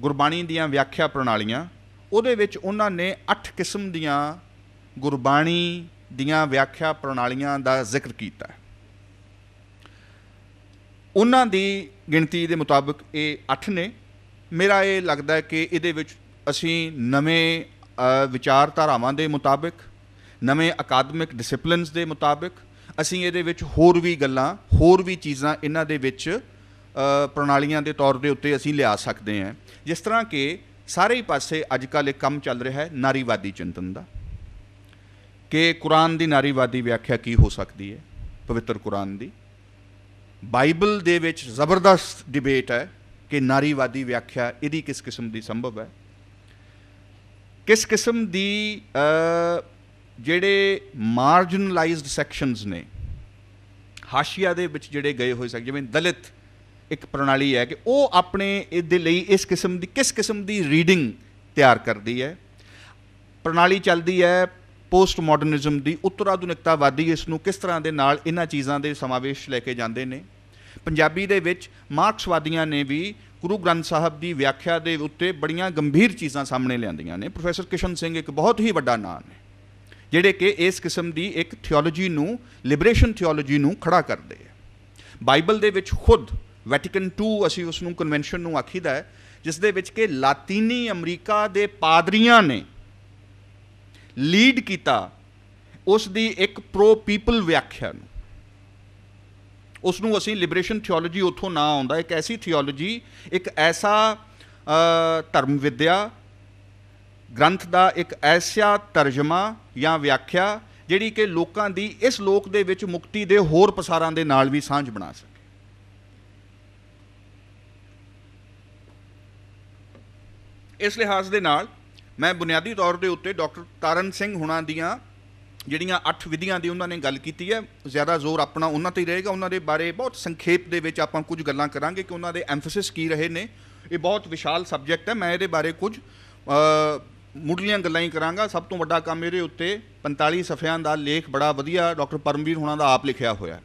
ਗੁਰਬਾਣੀ ਦੀਆਂ ਵਿਆਖਿਆ ਪ੍ਰਣਾਲੀਆਂ ਉਹਦੇ ਵਿੱਚ ਉਹਨਾਂ ਨੇ 8 ਕਿਸਮ ਦੀਆਂ ਗੁਰਬਾਣੀ ਦੀਆਂ ਵਿਆਖਿਆ ਪ੍ਰਣਾਲੀਆਂ ਦਾ ਜ਼ਿਕਰ ਕੀਤਾ ਹੈ ਉਹਨਾਂ ਦੀ ਗਿਣਤੀ ਦੇ ਮੁਤਾਬਕ ਇਹ 8 ਨੇ ਮੇਰਾ ਇਹ ਲੱਗਦਾ ਹੈ ਕਿ ਇਹਦੇ ਵਿੱਚ ਅਸੀਂ ਨਵੇਂ ਵਿਚਾਰਧਾਰਾਵਾਂ ਦੇ ਮੁਤਾਬਕ ਨਵੇਂ ਅਕਾਦਮਿਕ ਡਿਸਪਲਿਨਸ ਦੇ ਮੁਤਾਬਕ ਅਸੀਂ ਇਹਦੇ ਵਿੱਚ ਹੋਰ ਵੀ ਗੱਲਾਂ ਹੋਰ ਵੀ ਚੀਜ਼ਾਂ ਇਹਨਾਂ ਦੇ ਵਿੱਚ ਪ੍ਰਣਾਲੀਆਂ ਦੇ ਤੌਰ ਦੇ ਉੱਤੇ ਅਸੀਂ ਲਿਆ ਸਕਦੇ ਹਾਂ ਜਿਸ ਤਰ੍ਹਾਂ ਕਿ ਸਾਰੇ ਹੀ ਪਾਸੇ ਅੱਜ ਕੱਲ੍ਹ ਇੱਕ ਕੰਮ ਚੱਲ ਰਿਹਾ ਹੈ ਨਾਰੀਵਾਦੀ ਚਿੰਤਨ ਦਾ ਕਿ ਕੁਰਾਨ ਦੀ ਨਾਰੀਵਾਦੀ ਵਿਆਖਿਆ ਕੀ ਹੋ ਸਕਦੀ ਹੈ ਪਵਿੱਤਰ ਕੁਰਾਨ ਦੀ ਬਾਈਬਲ ਦੇ ਵਿੱਚ ਜ਼ਬਰਦਸਤ ਡਿਬੇਟ ਹੈ ਕਿ ਨਾਰੀਵਾਦੀ ਵਿਆਖਿਆ ਇਹਦੀ ਕਿਸ ਕਿਸਮ ਦੀ ਸੰਭਵ ਹੈ ਕਿਸ ਕਿਸਮ ਦੀ ਜਿਹੜੇ ਮਾਰਜਨਲਾਈਜ਼ਡ ਸੈਕਸ਼ਨਸ ਨੇ ਹਾਸ਼ੀਆ ਦੇ ਵਿੱਚ ਜਿਹੜੇ ਗਏ ਹੋਏ ਸਕ ਜਿਵੇਂ ਦਲਿਤ ਇੱਕ ਪ੍ਰਣਾਲੀ ਹੈ ਕਿ ਉਹ ਆਪਣੇ ਇਹਦੇ ਲਈ ਇਸ ਕਿਸਮ ਦੀ ਕਿਸ ਕਿਸਮ ਦੀ ਰੀਡਿੰਗ ਤਿਆਰ ਕਰਦੀ ਹੈ ਪ੍ਰਣਾਲੀ ਚੱਲਦੀ ਹੈ ਪੋਸਟ ਮਾਡਰਨਿਜ਼ਮ ਦੀ ਉੱਤਰ ਆਧੁਨਿਕਤਾਵਾਦੀ ਇਸ ਨੂੰ ਕਿਸ ਤਰ੍ਹਾਂ ਦੇ ਨਾਲ ਇਹਨਾਂ ਚੀਜ਼ਾਂ ਦੇ ਸਮਾਵੇਸ਼ ਲੈ ਕੇ ਜਾਂਦੇ ਨੇ ਪੰਜਾਬੀ ਦੇ ਵਿੱਚ ਮਾਰਕਸਵਾਦੀਆਂ ਨੇ ਵੀ ਗੁਰੂ ਗ੍ਰੰਥ ਸਾਹਿਬ ਦੀ ਵਿਆਖਿਆ ਦੇ ਉੱਤੇ ਬੜੀਆਂ ਗੰਭੀਰ ਚੀਜ਼ਾਂ ਸਾਹਮਣੇ ਲਿਆਂਦੀਆਂ ਨੇ ਪ੍ਰੋਫੈਸਰ ਕਿਸ਼ਨ ਸਿੰਘ ਇੱਕ ਬਹੁਤ ਹੀ ਵੱਡਾ ਨਾਮ ਹੈ ਜਿਹੜੇ ਕਿ ਇਸ ਕਿਸਮ ਦੀ ਇੱਕ ਥਿਓਲੋਜੀ ਨੂੰ ਲਿਬਰੇਸ਼ਨ ਥਿਓਲੋਜੀ ਨੂੰ ਖੜਾ ਕਰਦੇ ਹੈ ਬਾਈਬਲ ਦੇ ਵਿੱਚ ਖੁਦ ਵੈਟਿਕਨ 2 ਅਸੀਂ ਉਸ ਨੂੰ ਕਨਵੈਨਸ਼ਨ ਨੂੰ ਆਖੀਦਾ ਹੈ ਜਿਸ ਦੇ ਵਿੱਚ ਕਿ ਲਾਤੀਨੀ ਅਮਰੀਕਾ ਦੇ ਪਾਦਰੀਆਂ ਨੇ ਲੀਡ ਕੀਤਾ ਉਸ ਦੀ ਇੱਕ ਪ੍ਰੋ ਪੀਪਲ ਵਿਆਖਿਆ ਨੂੰ ਉਸ ਨੂੰ ਅਸੀਂ ਲਿਬਰੇਸ਼ਨ ਥਿਓਲੋਜੀ ਉੱਥੋਂ ਨਾ ਆਉਂਦਾ ਇੱਕ ਐਸੀ ਥਿਓਲੋਜੀ ਇੱਕ ਐਸਾ ਧਰਮ ਵਿਦਿਆ ਗ੍ਰੰਥ ਦਾ ਇੱਕ ਐਸਾ ਤਰਜਮਾ ਜਾਂ ਵਿਆਖਿਆ ਜਿਹੜੀ ਕਿ ਲੋਕਾਂ ਦੀ ਇਸ ਲੋਕ ਦੇ ਵਿੱਚ ਮੁਕਤੀ ਦੇ ਹੋਰ ਪਸਾਰਾਂ ਦੇ ਨਾਲ ਵੀ ਸਾਂਝ ਬਣਾ ਸਕੇ ਇਸ ਲਿਹਾਜ਼ ਦੇ ਨਾਲ ਮੈਂ ਬੁਨਿਆਦੀ ਤੌਰ ਦੇ ਉੱਤੇ ਡਾਕਟਰ ਤਾਰਨ ਸਿੰਘ ਹੁਣਾਂ ਦੀਆਂ ਜਿਹੜੀਆਂ 8 ਵਿਧੀਆਂ ਦੀ ਉਹਨਾਂ ਨੇ ਗੱਲ ਕੀਤੀ ਹੈ ਜ਼ਿਆਦਾ ਜ਼ੋਰ ਆਪਣਾ ਉਹਨਾਂ ਤੇ ਹੀ ਰਹੇਗਾ ਉਹਨਾਂ ਦੇ ਬਾਰੇ ਬਹੁਤ ਸੰਖੇਪ ਦੇ ਵਿੱਚ ਆਪਾਂ ਕੁਝ ਗੱਲਾਂ ਕਰਾਂਗੇ ਕਿ ਉਹਨਾਂ ਦੇ ਐਮਫਸਿਸ ਕੀ ਰਹੇ ਨੇ ਇਹ ਬਹੁਤ ਵਿਸ਼ਾਲ ਸਬਜੈਕਟ ਹੈ ਮੈਂ ਇਹਦੇ ਬਾਰੇ ਕੁਝ ਮੁੱਢਲੀਆਂ ਗੱਲਾਂ ਹੀ ਕਰਾਂਗਾ ਸਭ ਤੋਂ ਵੱਡਾ ਕੰਮ ਇਹਦੇ ਉੱਤੇ 45 ਸਫ਼ਿਆਂ ਦਾ ਲੇਖ ਬੜਾ ਵਧੀਆ ਡਾਕਟਰ ਪਰਮਵੀਰ ਹੁਣਾਂ ਦਾ ਆਪ ਲਿਖਿਆ ਹੋਇਆ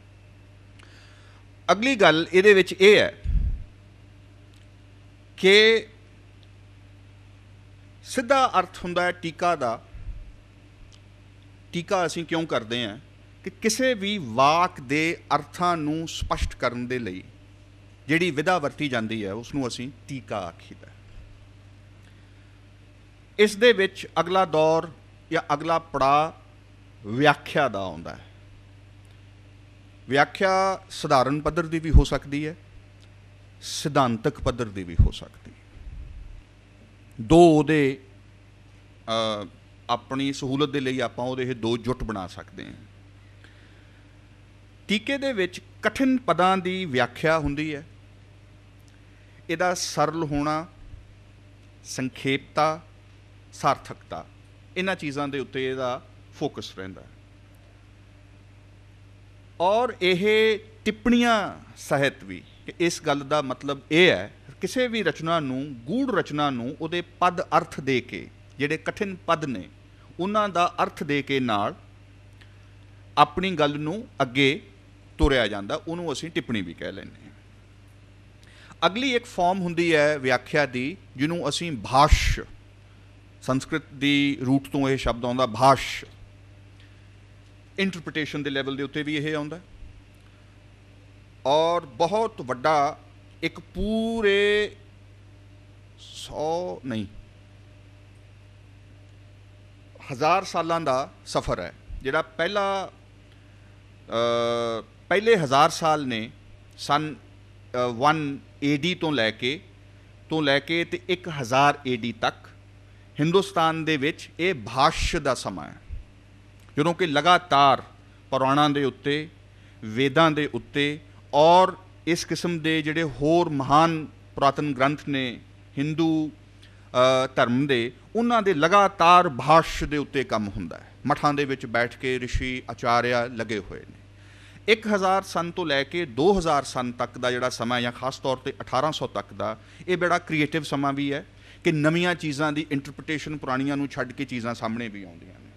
ਅਗਲੀ ਗੱਲ ਇਹਦੇ ਵਿੱਚ ਇਹ ਹੈ ਕਿ ਸਿੱਧਾ ਅਰਥ ਹੁੰਦਾ ਹੈ ਟੀਕਾ ਦਾ ਟੀਕਾ ਅਸੀਂ ਕਿਉਂ ਕਰਦੇ ਆ ਕਿ ਕਿਸੇ ਵੀ ਵਾਕ ਦੇ ਅਰਥਾਂ ਨੂੰ ਸਪਸ਼ਟ ਕਰਨ ਦੇ ਲਈ ਜਿਹੜੀ ਵਿਧਾ ਵਰਤੀ ਜਾਂਦੀ ਹੈ ਉਸ ਨੂੰ ਅਸੀਂ ਟੀਕਾ ਆਖੀਦਾ ਇਸ ਦੇ ਵਿੱਚ ਅਗਲਾ ਦੌਰ ਜਾਂ ਅਗਲਾ ਪੜਾ ਵਿਆਖਿਆ ਦਾ ਆਉਂਦਾ ਹੈ ਵਿਆਖਿਆ ਸਧਾਰਨ ਪੱਧਰ ਦੀ ਵੀ ਹੋ ਸਕਦੀ ਹੈ ਸਿਧਾਂਤਕ ਪੱਧਰ ਦੀ ਵੀ ਹੋ ਸਕਦੀ ਹੈ ਦੋ ਉਹਦੇ ਆਪਣੀ ਸਹੂਲਤ ਦੇ ਲਈ ਆਪਾਂ ਉਹਦੇ ਇਹ ਦੋ ਜੁੱਟ ਬਣਾ ਸਕਦੇ ਹਾਂ ਟੀਕੇ ਦੇ ਵਿੱਚ ਕਠਿਨ ਪਦਾਂ ਦੀ ਵਿਆਖਿਆ ਹੁੰਦੀ ਹੈ ਇਹਦਾ ਸਰਲ ਹੋਣਾ ਸੰਖੇਪਤਾ ਸਾਰਥਕਤਾ ਇਹਨਾਂ ਚੀਜ਼ਾਂ ਦੇ ਉੱਤੇ ਇਹਦਾ ਫੋਕਸ ਰਹਿੰਦਾ ਹੈ ਔਰ ਇਹ ਟਿੱਪਣੀਆਂ ਸਹਿਤ ਵੀ ਕਿ ਇਸ ਗੱਲ ਦਾ ਮਤਲਬ ਇਹ ਹੈ ਕਿਸੇ ਵੀ ਰਚਨਾ ਨੂੰ ਗੂੜ ਰਚਨਾ ਨੂੰ ਉਹਦੇ ਪਦ ਅਰਥ ਦੇ ਕੇ ਜਿਹੜੇ ਕਠਿਨ ਪਦ ਨੇ ਉਹਨਾਂ ਦਾ ਅਰਥ ਦੇ ਕੇ ਨਾਲ ਆਪਣੀ ਗੱਲ ਨੂੰ ਅੱਗੇ ਤੁਰਿਆ ਜਾਂਦਾ ਉਹਨੂੰ ਅਸੀਂ ਟਿੱਪਣੀ ਵੀ ਕਹਿ ਲੈਂਦੇ ਹਾਂ ਅਗਲੀ ਇੱਕ ਫਾਰਮ ਹੁੰਦੀ ਹੈ ਵਿਆਖਿਆ ਦੀ ਜਿਹਨੂੰ ਅਸੀਂ ਭਾਸ਼ ਸੰਸਕ੍ਰਿਤ ਦੀ ਰੂਟ ਤੋਂ ਇਹ ਸ਼ਬਦ ਆਉਂਦਾ ਭਾਸ਼ ਇੰਟਰਪ੍ਰੀਟੇਸ਼ਨ ਦੇ ਲੈਵਲ ਦੇ ਉੱਤੇ ਵੀ ਇਹ ਆਉਂਦਾ ਔਰ ਬਹੁਤ ਵੱਡਾ ਇੱਕ ਪੂਰੇ 100 ਨਹੀਂ ਹਜ਼ਾਰ ਸਾਲਾਂ ਦਾ ਸਫ਼ਰ ਹੈ ਜਿਹੜਾ ਪਹਿਲਾ ਅ ਪਹਿਲੇ ਹਜ਼ਾਰ ਸਾਲ ਨੇ ਸਨ 1 AD ਤੋਂ ਲੈ ਕੇ ਤੋਂ ਲੈ ਕੇ ਤੇ 1000 AD ਤੱਕ ਹਿੰਦੁਸਤਾਨ ਦੇ ਵਿੱਚ ਇਹ ਭਾਸ਼ ਦਾ ਸਮਾਂ ਹੈ ਜਦੋਂ ਕਿ ਲਗਾਤਾਰ ਪੁਰਾਣਾਂ ਦੇ ਉੱਤੇ ਵੇਦਾਂ ਦੇ ਉੱਤੇ ਔਰ ਇਸ ਕਿਸਮ ਦੇ ਜਿਹੜੇ ਹੋਰ ਮਹਾਨ ਪ੍ਰਾਤਨ ਗ੍ਰੰਥ ਨੇ ਹਿੰਦੂ ਧਰਮ ਦੇ ਉਹਨਾਂ ਦੇ ਲਗਾਤਾਰ ਬਾਸ਼ ਦੇ ਉੱਤੇ ਕੰਮ ਹੁੰਦਾ ਹੈ ਮਠਾਂ ਦੇ ਵਿੱਚ ਬੈਠ ਕੇ ਰਿਸ਼ੀ ਆਚਾਰਿਆ ਲਗੇ ਹੋਏ ਨੇ 1000 ਸਨ ਤੋਂ ਲੈ ਕੇ 2000 ਸਨ ਤੱਕ ਦਾ ਜਿਹੜਾ ਸਮਾਂ ਜਾਂ ਖਾਸ ਤੌਰ ਤੇ 1800 ਤੱਕ ਦਾ ਇਹ ਬੜਾ ਕ੍ਰੀਏਟਿਵ ਸਮਾਂ ਵੀ ਹੈ ਕਿ ਨਵੀਆਂ ਚੀਜ਼ਾਂ ਦੀ ਇੰਟਰਪ੍ਰੀਟੇਸ਼ਨ ਪੁਰਾਣੀਆਂ ਨੂੰ ਛੱਡ ਕੇ ਚੀਜ਼ਾਂ ਸਾਹਮਣੇ ਵੀ ਆਉਂਦੀਆਂ ਨੇ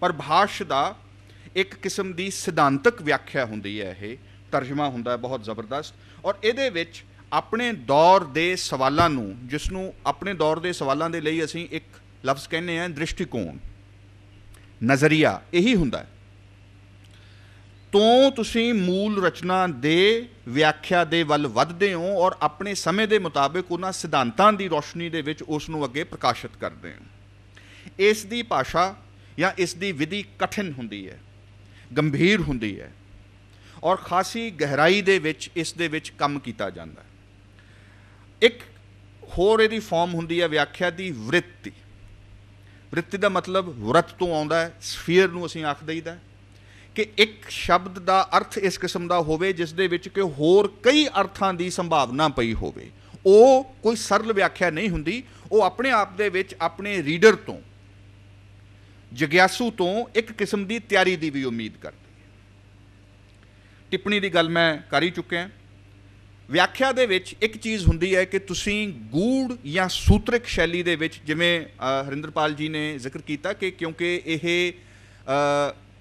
ਪਰ ਬਾਸ਼ ਦਾ ਇੱਕ ਕਿਸਮ ਦੀ ਸਿਧਾਂਤਕ ਵਿਆਖਿਆ ਹੁੰਦੀ ਹੈ ਇਹ ਤਰਜਮਾ ਹੁੰਦਾ ਹੈ ਬਹੁਤ ਜ਼ਬਰਦਸਤ ਔਰ ਇਹਦੇ ਵਿੱਚ ਆਪਣੇ ਦੌਰ ਦੇ ਸਵਾਲਾਂ ਨੂੰ ਜਿਸ ਨੂੰ ਆਪਣੇ ਦੌਰ ਦੇ ਸਵਾਲਾਂ ਦੇ ਲਈ ਅਸੀਂ ਇੱਕ ਲਫ਼ਜ਼ ਕਹਿੰਦੇ ਆ ਦ੍ਰਿਸ਼ਟੀਕੋਣ ਨਜ਼ਰੀਆ ਇਹੀ ਹੁੰਦਾ ਤੋਂ ਤੁਸੀਂ ਮੂਲ ਰਚਨਾ ਦੇ ਵਿਆਖਿਆ ਦੇ ਵੱਲ ਵੱਧਦੇ ਹੋ ਔਰ ਆਪਣੇ ਸਮੇਂ ਦੇ ਮੁਤਾਬਕ ਉਹਨਾਂ ਸਿਧਾਂਤਾਂ ਦੀ ਰੋਸ਼ਨੀ ਦੇ ਵਿੱਚ ਉਸ ਨੂੰ ਅੱਗੇ ਪ੍ਰਕਾਸ਼ਿਤ ਕਰਦੇ ਹੋ ਇਸ ਦੀ ਭਾਸ਼ਾ ਜਾਂ ਇਸ ਦੀ ਵਿਧੀ ਕਠਿਨ ਹੁੰਦੀ ਹੈ ਗੰਭੀਰ ਹੁੰਦੀ ਹੈ ਔਰ ਖਾਸੀ ਗਹਿਰਾਈ ਦੇ ਵਿੱਚ ਇਸ ਦੇ ਵਿੱਚ ਕੰਮ ਕੀਤਾ ਜਾਂਦਾ ਹੈ ਇੱਕ ਹੋਰ ਇਹਦੀ ਫਾਰਮ ਹੁੰਦੀ ਹੈ ਵਿਆਖਿਆ ਦੀ ਵ੍ਰਿਤੀ ਵ੍ਰਿਤੀ ਦਾ ਮਤਲਬ ਵਰਤ ਤੋਂ ਆਉਂਦਾ ਹੈ ਸਫੀਅਰ ਨੂੰ ਅਸੀਂ ਆਖ ਦਈਦਾ ਕਿ ਇੱਕ ਸ਼ਬਦ ਦਾ ਅਰਥ ਇਸ ਕਿਸਮ ਦਾ ਹੋਵੇ ਜਿਸ ਦੇ ਵਿੱਚ ਕਿ ਹੋਰ ਕਈ ਅਰਥਾਂ ਦੀ ਸੰਭਾਵਨਾ ਪਈ ਹੋਵੇ ਉਹ ਕੋਈ ਸਰਲ ਵਿਆਖਿਆ ਨਹੀਂ ਹੁੰਦੀ ਉਹ ਆਪਣੇ ਆਪ ਦੇ ਵਿੱਚ ਆਪਣੇ ਰੀਡਰ ਤੋਂ ਜਗਿਆਸੂ ਤੋਂ ਇੱਕ ਕਿਸਮ ਦੀ ਤਿਆਰੀ ਦੀ ਵੀ ਉਮੀਦ ਕਰਦੀ ਹੈ ਟਿੱਪਣੀ ਦੀ ਗੱਲ ਮੈਂ ਕਰ ਹੀ ਚੁੱਕਿਆ ਹਾਂ ਵਿਆਖਿਆ ਦੇ ਵਿੱਚ ਇੱਕ ਚੀਜ਼ ਹੁੰਦੀ ਹੈ ਕਿ ਤੁਸੀਂ ਗੂੜ ਜਾਂ ਸੂਤ੍ਰਿਕ ਸ਼ੈਲੀ ਦੇ ਵਿੱਚ ਜਿਵੇਂ ਹਰਿੰਦਰਪਾਲ ਜੀ ਨੇ ਜ਼ਿਕਰ ਕੀਤਾ ਕਿ ਕਿਉਂਕਿ ਇਹ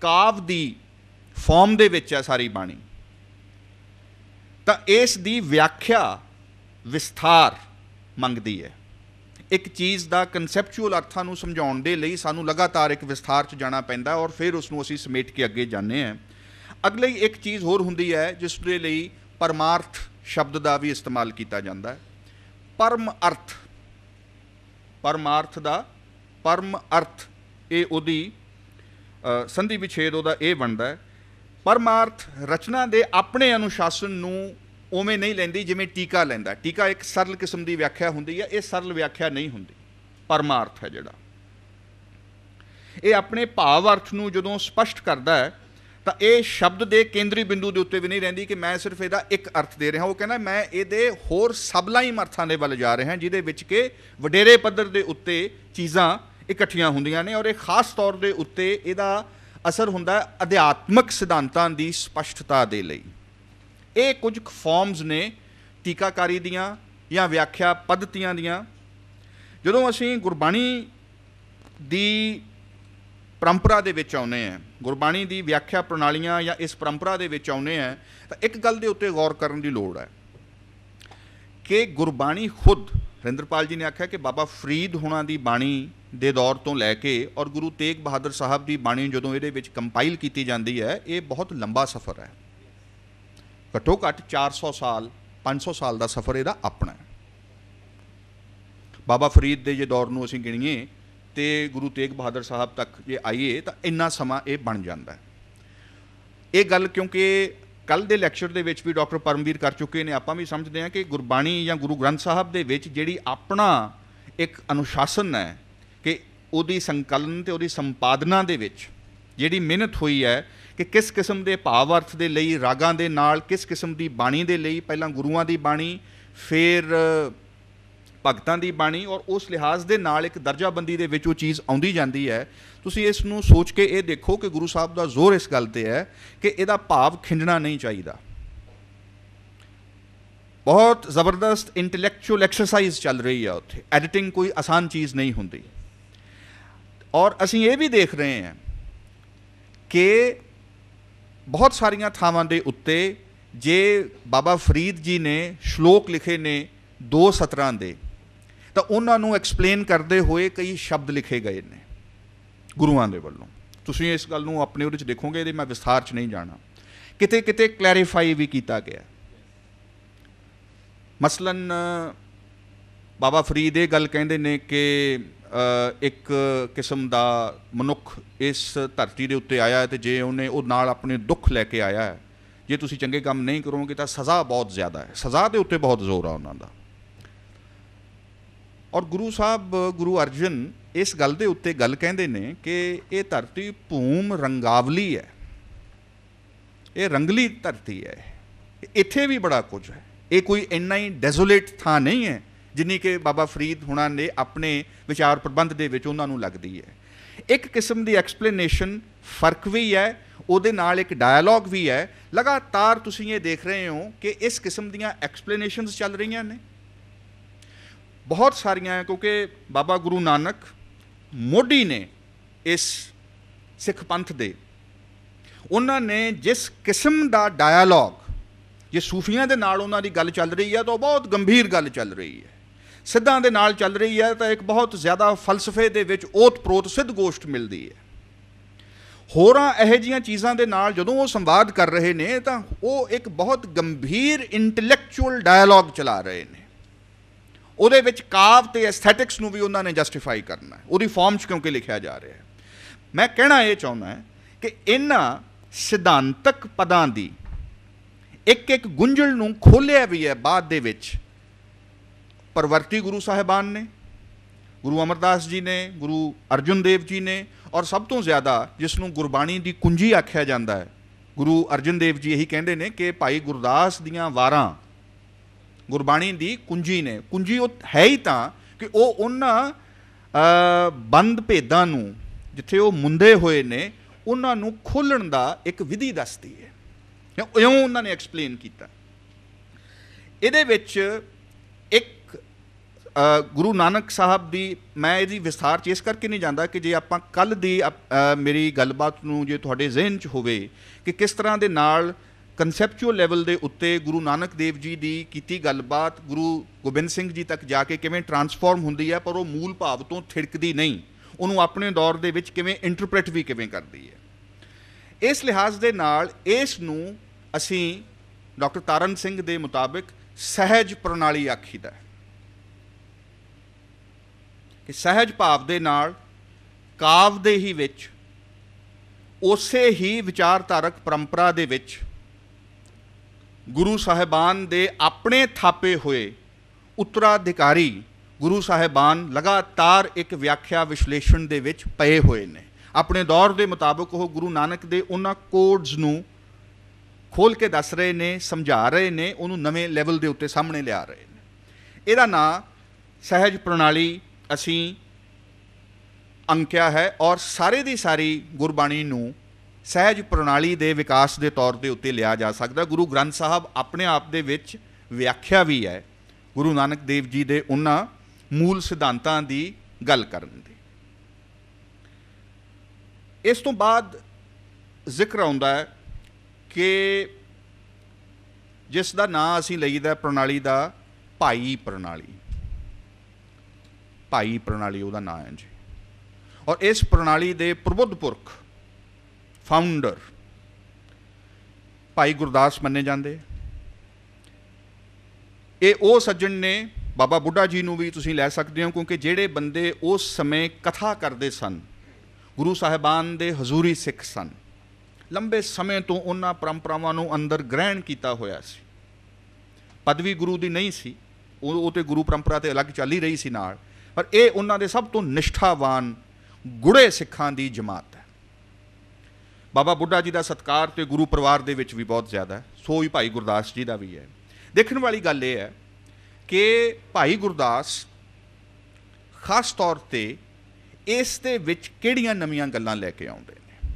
ਕਾਵ ਦੀ ਫਾਰਮ ਦੇ ਵਿੱਚ ਹੈ ਸਾਰੀ ਬਾਣੀ ਤਾਂ ਇਸ ਦੀ ਵਿਆਖਿਆ ਵਿਸਥਾਰ ਮੰਗਦੀ ਹੈ ਇੱਕ ਚੀਜ਼ ਦਾ ਕਨਸੈਪਚੁਅਲ ਅਰਥਾਂ ਨੂੰ ਸਮਝਾਉਣ ਦੇ ਲਈ ਸਾਨੂੰ ਲਗਾਤਾਰ ਇੱਕ ਵਿਸਥਾਰ 'ਚ ਜਾਣਾ ਪੈਂਦਾ ਔਰ ਫਿਰ ਉਸ ਨੂੰ ਅਸੀਂ ਸਮੇਟ ਕੇ ਅੱਗੇ ਜਾਂਦੇ ਹਾਂ ਅਗਲੀ ਇੱਕ ਚੀਜ਼ ਹੋਰ ਹੁੰਦੀ ਹੈ ਜਿਸ ਦੇ ਲਈ ਪਰਮਾਰਥ ਸ਼ਬਦ ਦਾ ਵੀ ਇਸਤੇਮਾਲ ਕੀਤਾ ਜਾਂਦਾ ਹੈ ਪਰਮ ਅਰਥ ਪਰਮਾਰਥ ਦਾ ਪਰਮ ਅਰਥ ਇਹ ਉਹਦੀ ਸੰਧੀ ਵਿਛੇਦ ਉਹਦਾ ਇਹ ਬਣਦਾ ਹੈ ਪਰਮਾਰਥ ਰਚਨਾ ਦੇ ਆਪਣੇ ਅਨੁਸ਼ਾਸਨ ਨੂੰ ਉਵੇਂ ਨਹੀਂ ਲੈਂਦੀ ਜਿਵੇਂ ਟੀਕਾ ਲੈਂਦਾ ਟੀਕਾ ਇੱਕ ਸਰਲ ਕਿਸਮ ਦੀ ਵਿਆਖਿਆ ਹੁੰਦੀ ਹੈ ਇਹ ਸਰਲ ਵਿਆਖਿਆ ਨਹੀਂ ਹੁੰਦੀ ਪਰਮਾਰਥ ਹੈ ਜਿਹੜਾ ਇਹ ਆਪਣੇ ਭਾਵ ਅਰਥ ਨੂੰ ਜਦੋਂ ਸਪਸ਼ਟ ਕਰਦਾ ਹੈ ਤਾਂ ਇਹ ਸ਼ਬਦ ਦੇ ਕੇਂਦਰੀ ਬਿੰਦੂ ਦੇ ਉੱਤੇ ਵੀ ਨਹੀਂ ਰਹਿੰਦੀ ਕਿ ਮੈਂ ਸਿਰਫ ਇਹਦਾ ਇੱਕ ਅਰਥ ਦੇ ਰਿਹਾ ਉਹ ਕਹਿੰਦਾ ਮੈਂ ਇਹਦੇ ਹੋਰ ਸਬਲਾਈਮ ਅਰਥਾਂ ਦੇ ਵੱਲ ਜਾ ਰਿਹਾ ਜਿਹਦੇ ਵਿੱਚ ਕਿ ਵਡੇਰੇ ਪੱਧਰ ਦੇ ਉੱਤੇ ਚੀਜ਼ਾਂ ਇਕੱਠੀਆਂ ਹੁੰਦੀਆਂ ਨੇ ਔਰ ਇਹ ਖਾਸ ਤੌਰ ਦੇ ਉੱਤੇ ਇਹਦਾ ਅਸਰ ਹੁੰਦਾ ਹੈ ਅਧਿਆਤਮਕ ਸਿਧਾਂਤਾਂ ਦੀ ਸਪਸ਼ਟਤਾ ਦੇ ਲਈ ਇਹ ਕੁਝ ਫਾਰਮਸ ਨੇ ਟੀਕਾਕਾਰੀ ਦੀਆਂ ਜਾਂ ਵਿਆਖਿਆ ਪद्धਤੀਆਂ ਦੀਆਂ ਜਦੋਂ ਅਸੀਂ ਗੁਰਬਾਣੀ ਦੀ ਪਰੰਪਰਾ ਦੇ ਵਿੱਚ ਆਉਨੇ ਆ ਗੁਰਬਾਣੀ ਦੀ ਵਿਆਖਿਆ ਪ੍ਰਣਾਲੀਆਂ ਜਾਂ ਇਸ ਪਰੰਪਰਾ ਦੇ ਵਿੱਚ ਆਉਨੇ ਆ ਤਾਂ ਇੱਕ ਗੱਲ ਦੇ ਉੱਤੇ ਗੌਰ ਕਰਨ ਦੀ ਲੋੜ ਹੈ ਕਿ ਗੁਰਬਾਣੀ ਖੁਦ ਰਿੰਦਰਪਾਲ ਜੀ ਨੇ ਆਖਿਆ ਕਿ ਬਾਬਾ ਫਰੀਦ ਹੁਣਾਂ ਦੀ ਬਾਣੀ ਦੇ ਦੌਰ ਤੋਂ ਲੈ ਕੇ ਔਰ ਗੁਰੂ ਤੇਗ ਬਹਾਦਰ ਸਾਹਿਬ ਦੀ ਬਾਣੀ ਜਦੋਂ ਇਹਦੇ ਵਿੱਚ ਕੰਪਾਈਲ ਕੀਤੀ ਜਾਂਦੀ ਹੈ ਇਹ ਬਹੁਤ ਲੰਬਾ ਸਫ਼ਰ ਹੈ ਘੱਟੋ ਘੱਟ 400 ਸਾਲ 500 ਸਾਲ ਦਾ ਸਫ਼ਰ ਇਹਦਾ ਆਪਣਾ ਹੈ ਬਾਬਾ ਫਰੀਦ ਦੇ ਜੇ ਦੌਰ ਨੂੰ ਅਸੀਂ ਗਿਣੀਏ ਤੇ ਗੁਰੂ ਤੇਗ ਬਹਾਦਰ ਸਾਹਿਬ ਤੱਕ ਜੇ ਆਈਏ ਤਾਂ ਇੰਨਾ ਸਮਾਂ ਇਹ ਬਣ ਜਾਂਦਾ ਹੈ ਇਹ ਗੱਲ ਕਿਉਂਕਿ ਕੱਲ ਦੇ ਲੈਕਚਰ ਦੇ ਵਿੱਚ ਵੀ ਡਾਕਟਰ ਪਰਮਵੀਰ ਕਰ ਚੁੱਕੇ ਨੇ ਆਪਾਂ ਵੀ ਸਮਝਦੇ ਹਾਂ ਕਿ ਗੁਰਬਾਣੀ ਜਾਂ ਗੁਰੂ ਗ੍ਰੰਥ ਸਾਹਿਬ ਦੇ ਵਿੱਚ ਜਿਹੜੀ ਆਪਣਾ ਇੱਕ ਅਨੁਸ਼ਾਸਨ ਹੈ ਕਿ ਉਹਦੀ ਸੰਕਲਨ ਤੇ ਉਹਦੀ ਸੰਪਾਦਨਾ ਦੇ ਵਿੱਚ ਜਿਹੜੀ ਮਿਹਨਤ ਹੋਈ ਹੈ ਕਿ ਕਿਸ ਕਿਸਮ ਦੇ ਭਾਵ ਅਰਥ ਦੇ ਲਈ ਰਾਗਾਂ ਦੇ ਨਾਲ ਕਿਸ ਕਿਸਮ ਦੀ ਬਾਣੀ ਦੇ ਲਈ ਪਹਿਲਾਂ ਗੁਰੂਆਂ ਦੀ ਬਾਣੀ ਫਿਰ ਭਗਤਾਂ ਦੀ ਬਾਣੀ ਔਰ ਉਸ ਲਿਹਾਜ਼ ਦੇ ਨਾਲ ਇੱਕ ਦਰਜਾਬੰਦੀ ਦੇ ਵਿੱਚ ਉਹ ਚੀਜ਼ ਆਉਂਦੀ ਜਾਂਦੀ ਹੈ ਤੁਸੀਂ ਇਸ ਨੂੰ ਸੋਚ ਕੇ ਇਹ ਦੇਖੋ ਕਿ ਗੁਰੂ ਸਾਹਿਬ ਦਾ ਜ਼ੋਰ ਇਸ ਗੱਲ ਤੇ ਹੈ ਕਿ ਇਹਦਾ ਭਾਵ ਖਿੰਡਣਾ ਨਹੀਂ ਚਾਹੀਦਾ ਬਹੁਤ ਜ਼ਬਰਦਸਤ ਇੰਟੈਲੈਕਚੁਅਲ ਐਕਸਰਸਾਈਜ਼ ਚੱਲ ਰਹੀ ਹੈ ਉੱਥੇ ਐਡੀਟਿੰਗ ਕੋਈ ਆਸਾਨ ਚੀਜ਼ ਨਹੀਂ ਹੁੰਦੀ ਔਰ ਅਸੀਂ ਇਹ ਵੀ ਦੇਖ ਰਹੇ ਹਾਂ ਕਿ ਬਹੁਤ ਸਾਰੀਆਂ ਥਾਵਾਂ ਦੇ ਉੱਤੇ ਜੇ ਬਾਬਾ ਫਰੀਦ ਜੀ ਨੇ ਸ਼ਲੋਕ ਲਿਖੇ ਨੇ ਦੋ ਸਤਰਾਂ ਦੇ ਤਾਂ ਉਹਨਾਂ ਨੂੰ ਐਕਸਪਲੇਨ ਕਰਦੇ ਹੋਏ ਕਈ ਸ਼ਬਦ ਲਿਖੇ ਗਏ ਨੇ ਗੁਰੂਆਂ ਦੇ ਵੱਲੋਂ ਤੁਸੀਂ ਇਸ ਗੱਲ ਨੂੰ ਆਪਣੇ ਉਹਦੇ ਵਿੱਚ ਦੇਖੋਗੇ ਇਹਦੇ ਮੈਂ ਵਿਸਥਾਰ 'ਚ ਨਹੀਂ ਜਾਣਾ ਕਿਤੇ ਕਿਤੇ ਕਲੈਰੀਫਾਈ ਵੀ ਕੀਤਾ ਗਿਆ ਮਸਲਨ ਬਾਬਾ ਫਰੀਦ ਇਹ ਗੱਲ ਕਹਿੰਦੇ ਨੇ ਕਿ ਇੱਕ ਕਿਸਮ ਦਾ ਮਨੁੱਖ ਇਸ ਧਰਤੀ ਦੇ ਉੱਤੇ ਆਇਆ ਹੈ ਤੇ ਜੇ ਉਹਨੇ ਉਹ ਨਾਲ ਆਪਣੇ ਦੁੱਖ ਲੈ ਕੇ ਆਇਆ ਹੈ ਜੇ ਤੁਸੀਂ ਚੰਗੇ ਕੰਮ ਨਹੀਂ ਕਰੋਗੇ ਤਾਂ ਸਜ਼ਾ ਬਹੁਤ ਜ਼ਿਆਦਾ ਹੈ ਸਜ਼ਾ ਦੇ ਉੱਤੇ ਬਹੁਤ ਜ਼ੋਰ ਆ ਉਹਨਾਂ ਦਾ ਔਰ ਗੁਰੂ ਸਾਹਿਬ ਗੁਰੂ ਅਰਜਨ ਇਸ ਗੱਲ ਦੇ ਉੱਤੇ ਗੱਲ ਕਹਿੰਦੇ ਨੇ ਕਿ ਇਹ ਧਰਤੀ ਭੂਮ ਰੰਗਾਵਲੀ ਹੈ ਇਹ ਰੰਗਲੀ ਧਰਤੀ ਹੈ ਇੱਥੇ ਵੀ ਬੜਾ ਕੁਝ ਹੈ ਇਹ ਕੋਈ ਇੰਨਾ ਹੀ ਡੈਜ਼ੋਲੇਟ ਥਾਂ ਨਹੀਂ ਹੈ ਜਿੰਨੀ ਕਿ ਬਾਬਾ ਫਰੀਦ ਹੁਣਾਂ ਨੇ ਆਪਣੇ ਵਿਚਾਰ ਪ੍ਰਬੰਧ ਦੇ ਵਿੱਚ ਉਹਨਾਂ ਨੂੰ ਲੱਗਦੀ ਹੈ ਇੱਕ ਕਿਸਮ ਦੀ ਐਕਸਪਲੇਨੇਸ਼ਨ ਫਰਕ ਵੀ ਹੈ ਉਹਦੇ ਨਾਲ ਇੱਕ ਡਾਇਲੌਗ ਵੀ ਹੈ ਲਗਾਤਾਰ ਤੁਸੀਂ ਇਹ ਦੇਖ ਰਹੇ ਹੋ ਕਿ ਇਸ ਕਿਸਮ ਦੀਆਂ ਐਕਸਪਲੇਨੇਸ਼ਨਸ ਚੱਲ ਰਹੀਆਂ ਨੇ ਬਹੁਤ ਸਾਰੀਆਂ ਹੈ ਕਿਉਂਕਿ ਬਾਬਾ ਗੁਰੂ ਨਾਨਕ ਮੋਢੀ ਨੇ ਇਸ ਸਿੱਖ ਪੰਥ ਦੇ ਉਹਨਾਂ ਨੇ ਜਿਸ ਕਿਸਮ ਦਾ ਡਾਇਲੌਗ ਜੇ ਸੂਫੀਆਂ ਦੇ ਨਾਲ ਉਹਨਾਂ ਦੀ ਗੱਲ ਚੱਲ ਰਹੀ ਹੈ ਤਾਂ ਉਹ ਬਹੁਤ ਗੰਭੀਰ ਗੱਲ ਚੱਲ ਰਹੀ ਹੈ ਸਿੱਧਾਂ ਦੇ ਨਾਲ ਚੱਲ ਰਹੀ ਹੈ ਤਾਂ ਇੱਕ ਬਹੁਤ ਜ਼ਿਆਦਾ ਫਲਸਫੇ ਦੇ ਵਿੱਚ ਓਤ-ਪ੍ਰੋਤ ਸਿੱਧ ਗੋਸ਼ਟ ਮਿਲਦੀ ਹੈ ਹੋਰਾਂ ਇਹੋ ਜੀਆਂ ਚੀਜ਼ਾਂ ਦੇ ਨਾਲ ਜਦੋਂ ਉਹ ਸੰਵਾਦ ਕਰ ਰਹੇ ਨੇ ਤਾਂ ਉਹ ਇੱਕ ਬਹੁਤ ਗੰਭੀਰ ਇੰਟੈਲੈਕਚੁਅਲ ਡਾਇਲੌਗ ਚਲਾ ਰਹੇ ਨੇ ਉਹਦੇ ਵਿੱਚ ਕਾਵ ਤੇ ਐਸਥੈਟਿਕਸ ਨੂੰ ਵੀ ਉਹਨਾਂ ਨੇ ਜਸਟੀਫਾਈ ਕਰਨਾ ਹੈ ਉਹਦੀ ਫਾਰਮ 'ਚ ਕਿਉਂਕਿ ਲਿਖਿਆ ਜਾ ਰਿਹਾ ਹੈ ਮੈਂ ਕਹਿਣਾ ਇਹ ਚਾਹੁੰਦਾ ਕਿ ਇਹਨਾਂ ਸਿਧਾਂਤਕ ਪਦਾਂ ਦੀ ਇੱਕ ਇੱਕ ਗੁੰਝਲ ਨੂੰ ਖੋਲਿਆ ਵੀ ਹੈ ਬਾਅਦ ਦੇ ਵਿੱਚ ਪਰਵਰਤੀ ਗੁਰੂ ਸਾਹਿਬਾਨ ਨੇ ਗੁਰੂ ਅਮਰਦਾਸ ਜੀ ਨੇ ਗੁਰੂ ਅਰਜਨ ਦੇਵ ਜੀ ਨੇ ਔਰ ਸਭ ਤੋਂ ਜ਼ਿਆਦਾ ਜਿਸ ਨੂੰ ਗੁਰਬਾਣੀ ਦੀ ਕੁੰਜੀ ਆਖਿਆ ਜਾਂਦਾ ਹੈ ਗੁਰੂ ਅਰਜਨ ਦੇਵ ਜੀ ਇਹੀ ਕਹਿੰਦੇ ਨੇ ਕਿ ਭਾਈ ਗੁਰਦਾਸ ਦੀਆਂ ਵਾਰਾਂ ਗੁਰਬਾਣੀ ਦੀ ਕੁੰਜੀ ਨੇ ਕੁੰਜੀ ਉਹ ਹੈ ਹੀ ਤਾਂ ਕਿ ਉਹ ਉਹਨਾਂ ਬੰਦ ਭੇਦਾਂ ਨੂੰ ਜਿੱਥੇ ਉਹ ਮੁੰਦੇ ਹੋਏ ਨੇ ਉਹਨਾਂ ਨੂੰ ਖੋਲਣ ਦਾ ਇੱਕ ਵਿਧੀ ਦੱਸਦੀ ਹੈ ਇਉਂ ਉਹਨਾਂ ਨੇ ਐਕਸਪਲੇਨ ਕੀਤਾ ਇਹਦੇ ਵਿੱਚ ਇੱਕ ਗੁਰੂ ਨਾਨਕ ਸਾਹਿਬ ਦੀ ਮੈਂ ਇਹਦੀ ਵਿਸਥਾਰ ਚ ਇਸ ਕਰਕੇ ਨਹੀਂ ਜਾਂਦਾ ਕਿ ਜੇ ਆਪਾਂ ਕੱਲ ਦੀ ਮੇਰੀ ਗੱਲਬਾਤ ਨੂੰ ਜੇ ਤੁਹਾਡੇ ਜ਼ਿਹਨ 'ਚ ਹੋਵੇ ਕਿ ਕਿਸ ਤਰ੍ਹਾਂ ਦੇ ਨਾਲ ਕਨਸੈਪਚੁਅਲ ਲੈਵਲ ਦੇ ਉੱਤੇ ਗੁਰੂ ਨਾਨਕ ਦੇਵ ਜੀ ਦੀ ਕੀਤੀ ਗੱਲਬਾਤ ਗੁਰੂ ਗੋਬਿੰਦ ਸਿੰਘ ਜੀ ਤੱਕ ਜਾ ਕੇ ਕਿਵੇਂ ਟਰਾਂਸਫਾਰਮ ਹੁੰਦੀ ਹੈ ਪਰ ਉਹ ਮੂਲ ਭਾਵ ਤੋਂ ਥਿੜਕਦੀ ਨਹੀਂ ਉਹਨੂੰ ਆਪਣੇ ਦੌਰ ਦੇ ਵਿੱਚ ਕਿਵੇਂ ਇੰਟਰਪ੍ਰੀਟ ਵੀ ਕਿਵੇਂ ਕਰਦੀ ਹੈ ਇਸ ਲਿਹਾਜ਼ ਦੇ ਨਾਲ ਇਸ ਨੂੰ ਅਸੀਂ ਡਾਕਟਰ ਤਾਰਨ ਸਿੰਘ ਦੇ ਮੁਤਾਬਿਕ ਸਹਿਜ ਪ੍ਰਣਾਲੀ ਆਖੀਦਾ ਕਿ ਸਹਿਜ ਭਾਵ ਦੇ ਨਾਲ ਕਾਵ ਦੇ ਹੀ ਵਿੱਚ ਉਸੇ ਹੀ ਵਿਚਾਰਧਾਰਕ ਪਰੰਪਰਾ ਦੇ ਵਿੱਚ ਗੁਰੂ ਸਾਹਿਬਾਨ ਦੇ ਆਪਣੇ ਥਾਪੇ ਹੋਏ ਉਤਰਾਧਿਕਾਰੀ ਗੁਰੂ ਸਾਹਿਬਾਨ ਲਗਾਤਾਰ ਇੱਕ ਵਿਆਖਿਆ ਵਿਸ਼ਲੇਸ਼ਣ ਦੇ ਵਿੱਚ ਪਏ ਹੋਏ ਨੇ ਆਪਣੇ ਦੌਰ ਦੇ ਮੁਤਾਬਕ ਉਹ ਗੁਰੂ ਨਾਨਕ ਦੇ ਉਹਨਾਂ ਕੋਡਸ ਨੂੰ ਖੋਲ ਕੇ ਦੱਸ ਰਹੇ ਨੇ ਸਮਝਾ ਰਹੇ ਨੇ ਉਹਨੂੰ ਨਵੇਂ ਲੈਵਲ ਦੇ ਉੱਤੇ ਸਾਹਮਣੇ ਲਿਆ ਰਹੇ ਨੇ ਇਹਦਾ ਨਾਂ ਸਹਿਜ ਪ੍ਰਣਾਲੀ ਅਸੀਂ ਅੰਕਿਆ ਹੈ ਔਰ ਸਾਰੇ ਦੀ ਸਾਰੀ ਗੁਰਬਾਣੀ ਨੂੰ ਸਹਿਜ ਪ੍ਰਣਾਲੀ ਦੇ ਵਿਕਾਸ ਦੇ ਤੌਰ ਦੇ ਉੱਤੇ ਲਿਆ ਜਾ ਸਕਦਾ ਗੁਰੂ ਗ੍ਰੰਥ ਸਾਹਿਬ ਆਪਣੇ ਆਪ ਦੇ ਵਿੱਚ ਵਿਆਖਿਆ ਵੀ ਹੈ ਗੁਰੂ ਨਾਨਕ ਦੇਵ ਜੀ ਦੇ ਉਹਨਾਂ ਮੂਲ ਸਿਧਾਂਤਾਂ ਦੀ ਗੱਲ ਕਰਨ ਦੀ ਇਸ ਤੋਂ ਬਾਅਦ ਜ਼ਿਕਰ ਆਉਂਦਾ ਹੈ ਕਿ ਜਿਸ ਦਾ ਨਾਂ ਅਸੀਂ ਲਈਦਾ ਪ੍ਰਣਾਲੀ ਦਾ ਭਾਈ ਪ੍ਰਣਾਲੀ ਭਾਈ ਪ੍ਰਣਾਲੀ ਉਹਦਾ ਨਾਂ ਹੈ ਜੀ ਔਰ ਇਸ ਪ੍ਰਣਾਲੀ ਦੇ ਪ੍ਰਬੁੱਧ ਪੁਰਖ ਫਾਊਂਡਰ ਭਾਈ ਗੁਰਦਾਸ ਮੰਨੇ ਜਾਂਦੇ ਇਹ ਉਹ ਸੱਜਣ ਨੇ ਬਾਬਾ ਬੁੱਢਾ ਜੀ ਨੂੰ ਵੀ ਤੁਸੀਂ ਲੈ ਸਕਦੇ ਹੋ ਕਿਉਂਕਿ ਜਿਹੜੇ ਬੰਦੇ ਉਸ ਸਮੇਂ ਕਥਾ ਕਰਦੇ ਸਨ ਗੁਰੂ ਸਾਹਿਬਾਨ ਦੇ ਹਜ਼ੂਰੀ ਸਿੱਖ ਸਨ ਲੰਬੇ ਸਮੇਂ ਤੋਂ ਉਹਨਾਂ ਪਰੰਪਰਾਵਾਂ ਨੂੰ ਅੰਦਰ ਗ੍ਰਹਿਣ ਕੀਤਾ ਹੋਇਆ ਸੀ ਪਦਵੀ ਗੁਰੂ ਦੀ ਨਹੀਂ ਸੀ ਉਹ ਉਹ ਤੇ ਗੁਰੂ ਪਰੰਪਰਾ ਤੇ ਅਲੱਗ ਚੱਲ ਹੀ ਰਹੀ ਸੀ ਨਾਲ ਪਰ ਇਹ ਉਹਨਾਂ ਦੇ ਸਭ ਤੋਂ ਨਿਸ਼ਠਾਵਾਨ ਗੁੜੇ ਸਿੱਖਾਂ ਦੀ ਜਮਾਤ ਹੈ ਬਾਬਾ ਬੁੱਢਾ ਜੀ ਦਾ ਸਤਕਾਰ ਤੇ ਗੁਰੂ ਪਰਿਵਾਰ ਦੇ ਵਿੱਚ ਵੀ ਬਹੁਤ ਜ਼ਿਆਦਾ ਹੈ ਸੋ ਹੀ ਭਾਈ ਗੁਰਦਾਸ ਜੀ ਦਾ ਵੀ ਹੈ ਦੇਖਣ ਵਾਲੀ ਗੱਲ ਇਹ ਹੈ ਕਿ ਭਾਈ ਗੁਰਦਾਸ ਖਾਸ ਤੌਰ ਤੇ ਇਸ ਦੇ ਵਿੱਚ ਕਿਹੜੀਆਂ ਨਵੀਆਂ ਗੱਲਾਂ ਲੈ ਕੇ ਆਉਂਦੇ ਨੇ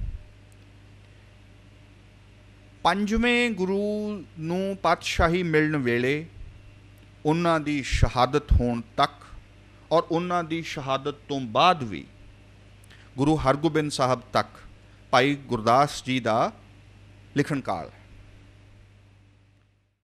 ਪੰਜਵੇਂ ਗੁਰੂ ਨੂੰ ਪਾਤਸ਼ਾਹੀ ਮਿਲਣ ਵੇਲੇ ਉਹਨਾਂ ਦੀ ਸ਼ਹਾਦਤ ਹੋਣ ਤੱਕ ਔਰ ਉਹਨਾਂ ਦੀ ਸ਼ਹਾਦਤ ਤੋਂ ਬਾਅਦ ਵੀ ਗੁਰੂ ਹਰਗੋਬਿੰਦ ਸਾਹਿਬ ਤੱਕ ਭਾਈ ਗੁਰਦਾਸ ਜੀ ਦਾ ਲਿਖਣ ਕਾਲ